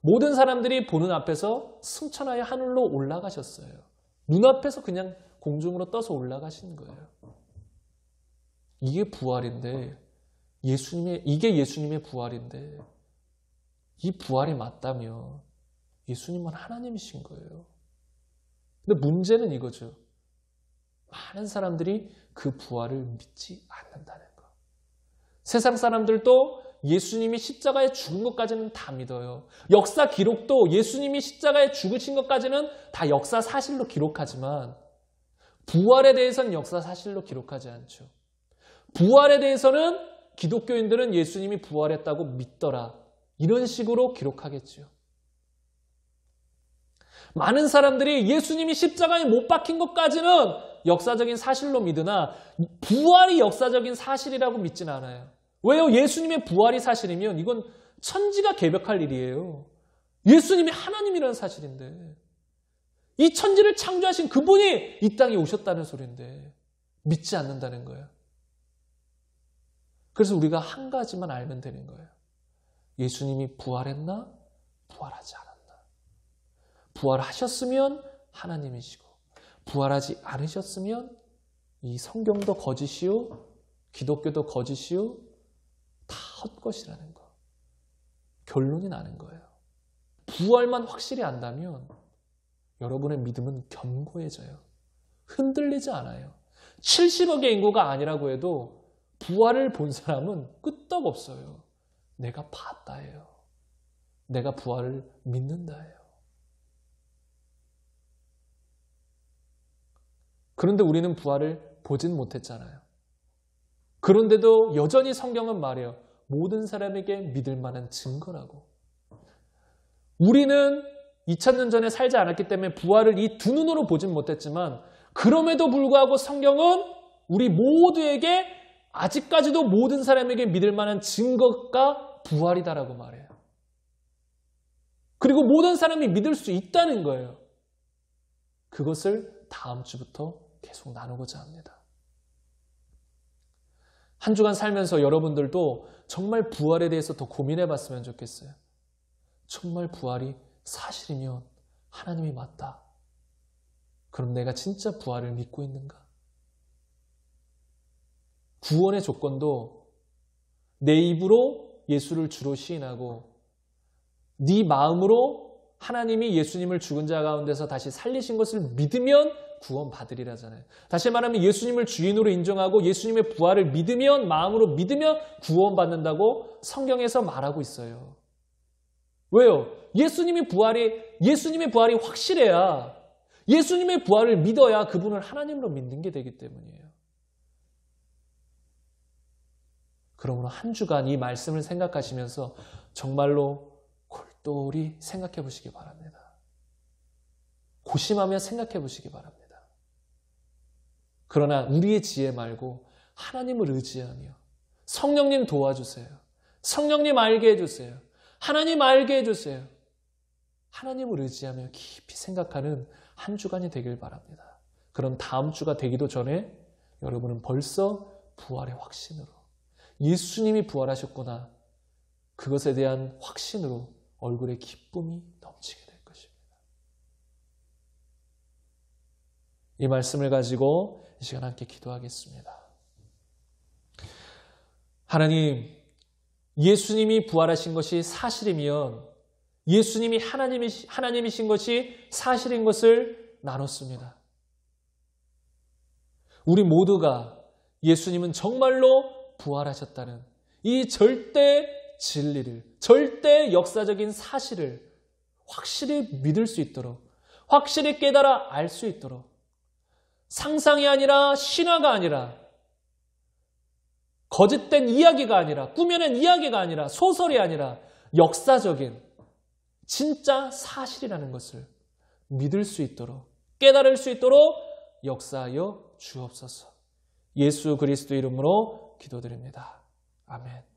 모든 사람들이 보는 앞에서 승천하여 하늘로 올라가셨어요. 눈앞에서 그냥 공중으로 떠서 올라가신 거예요. 이게 부활인데 예수님의 이게 예수님의 부활인데 이 부활이 맞다면 예수님은 하나님이신 거예요. 근데 문제는 이거죠. 많은 사람들이 그 부활을 믿지 않는다는 거. 세상 사람들도 예수님이 십자가에 죽은 것까지는 다 믿어요. 역사 기록도 예수님이 십자가에 죽으신 것까지는 다 역사 사실로 기록하지만 부활에 대해서는 역사 사실로 기록하지 않죠. 부활에 대해서는 기독교인들은 예수님이 부활했다고 믿더라. 이런 식으로 기록하겠지요. 많은 사람들이 예수님이 십자가에 못 박힌 것까지는 역사적인 사실로 믿으나 부활이 역사적인 사실이라고 믿진 않아요. 왜요? 예수님의 부활이 사실이면 이건 천지가 개벽할 일이에요. 예수님이 하나님이라는 사실인데 이 천지를 창조하신 그분이 이 땅에 오셨다는 소리인데 믿지 않는다는 거예요 그래서 우리가 한 가지만 알면 되는 거예요. 예수님이 부활했나? 부활하지 않았나? 부활하셨으면 하나님이시고, 부활하지 않으셨으면 이 성경도 거짓이요, 기독교도 거짓이요, 다 헛것이라는 거. 결론이 나는 거예요. 부활만 확실히 안다면 여러분의 믿음은 견고해져요. 흔들리지 않아요. 70억의 인구가 아니라고 해도 부활을 본 사람은 끄떡없어요. 내가 봤다예요. 내가 부활을 믿는다예요. 그런데 우리는 부활을 보진 못했잖아요. 그런데도 여전히 성경은 말해요. 모든 사람에게 믿을 만한 증거라고. 우리는 2000년 전에 살지 않았기 때문에 부활을 이 두 눈으로 보진 못했지만 그럼에도 불구하고 성경은 우리 모두에게 아직까지도 모든 사람에게 믿을 만한 증거가 부활이다라고 말해요. 그리고 모든 사람이 믿을 수 있다는 거예요. 그것을 다음 주부터 계속 나누고자 합니다. 한 주간 살면서 여러분들도 정말 부활에 대해서 더 고민해 봤으면 좋겠어요. 정말 부활이 사실이면 하나님이 맞다. 그럼 내가 진짜 부활을 믿고 있는가? 구원의 조건도 내 입으로 예수를 주로 시인하고 네 마음으로 하나님이 예수님을 죽은 자 가운데서 다시 살리신 것을 믿으면 구원받으리라잖아요. 다시 말하면 예수님을 주인으로 인정하고 예수님의 부활을 믿으면 마음으로 믿으면 구원받는다고 성경에서 말하고 있어요. 왜요? 예수님의 부활이 예수님의 부활이 확실해야 예수님의 부활을 믿어야 그분을 하나님으로 믿는 게 되기 때문이에요. 그러므로 한 주간 이 말씀을 생각하시면서 정말로 골똘히 생각해 보시기 바랍니다. 고심하며 생각해 보시기 바랍니다. 그러나 우리의 지혜 말고 하나님을 의지하며 성령님 도와주세요. 성령님 알게 해주세요. 하나님 알게 해주세요. 하나님을 의지하며 깊이 생각하는 한 주간이 되길 바랍니다. 그럼 다음 주가 되기도 전에 여러분은 벌써 부활의 확신으로 예수님이 부활하셨구나. 그것에 대한 확신으로 얼굴에 기쁨이 넘치게 될 것입니다. 이 말씀을 가지고 이 시간 함께 기도하겠습니다. 하나님, 예수님이 부활하신 것이 사실이면 예수님이 하나님이, 하나님이신 것이 사실인 것을 나눴습니다. 우리 모두가 예수님은 정말로 부활하셨다는 이 절대 진리를, 절대 역사적인 사실을 확실히 믿을 수 있도록, 확실히 깨달아 알 수 있도록, 상상이 아니라 신화가 아니라, 거짓된 이야기가 아니라, 꾸며낸 이야기가 아니라, 소설이 아니라, 역사적인, 진짜 사실이라는 것을 믿을 수 있도록, 깨달을 수 있도록 역사하여 주옵소서. 예수 그리스도 이름으로 기도드립니다. 아멘.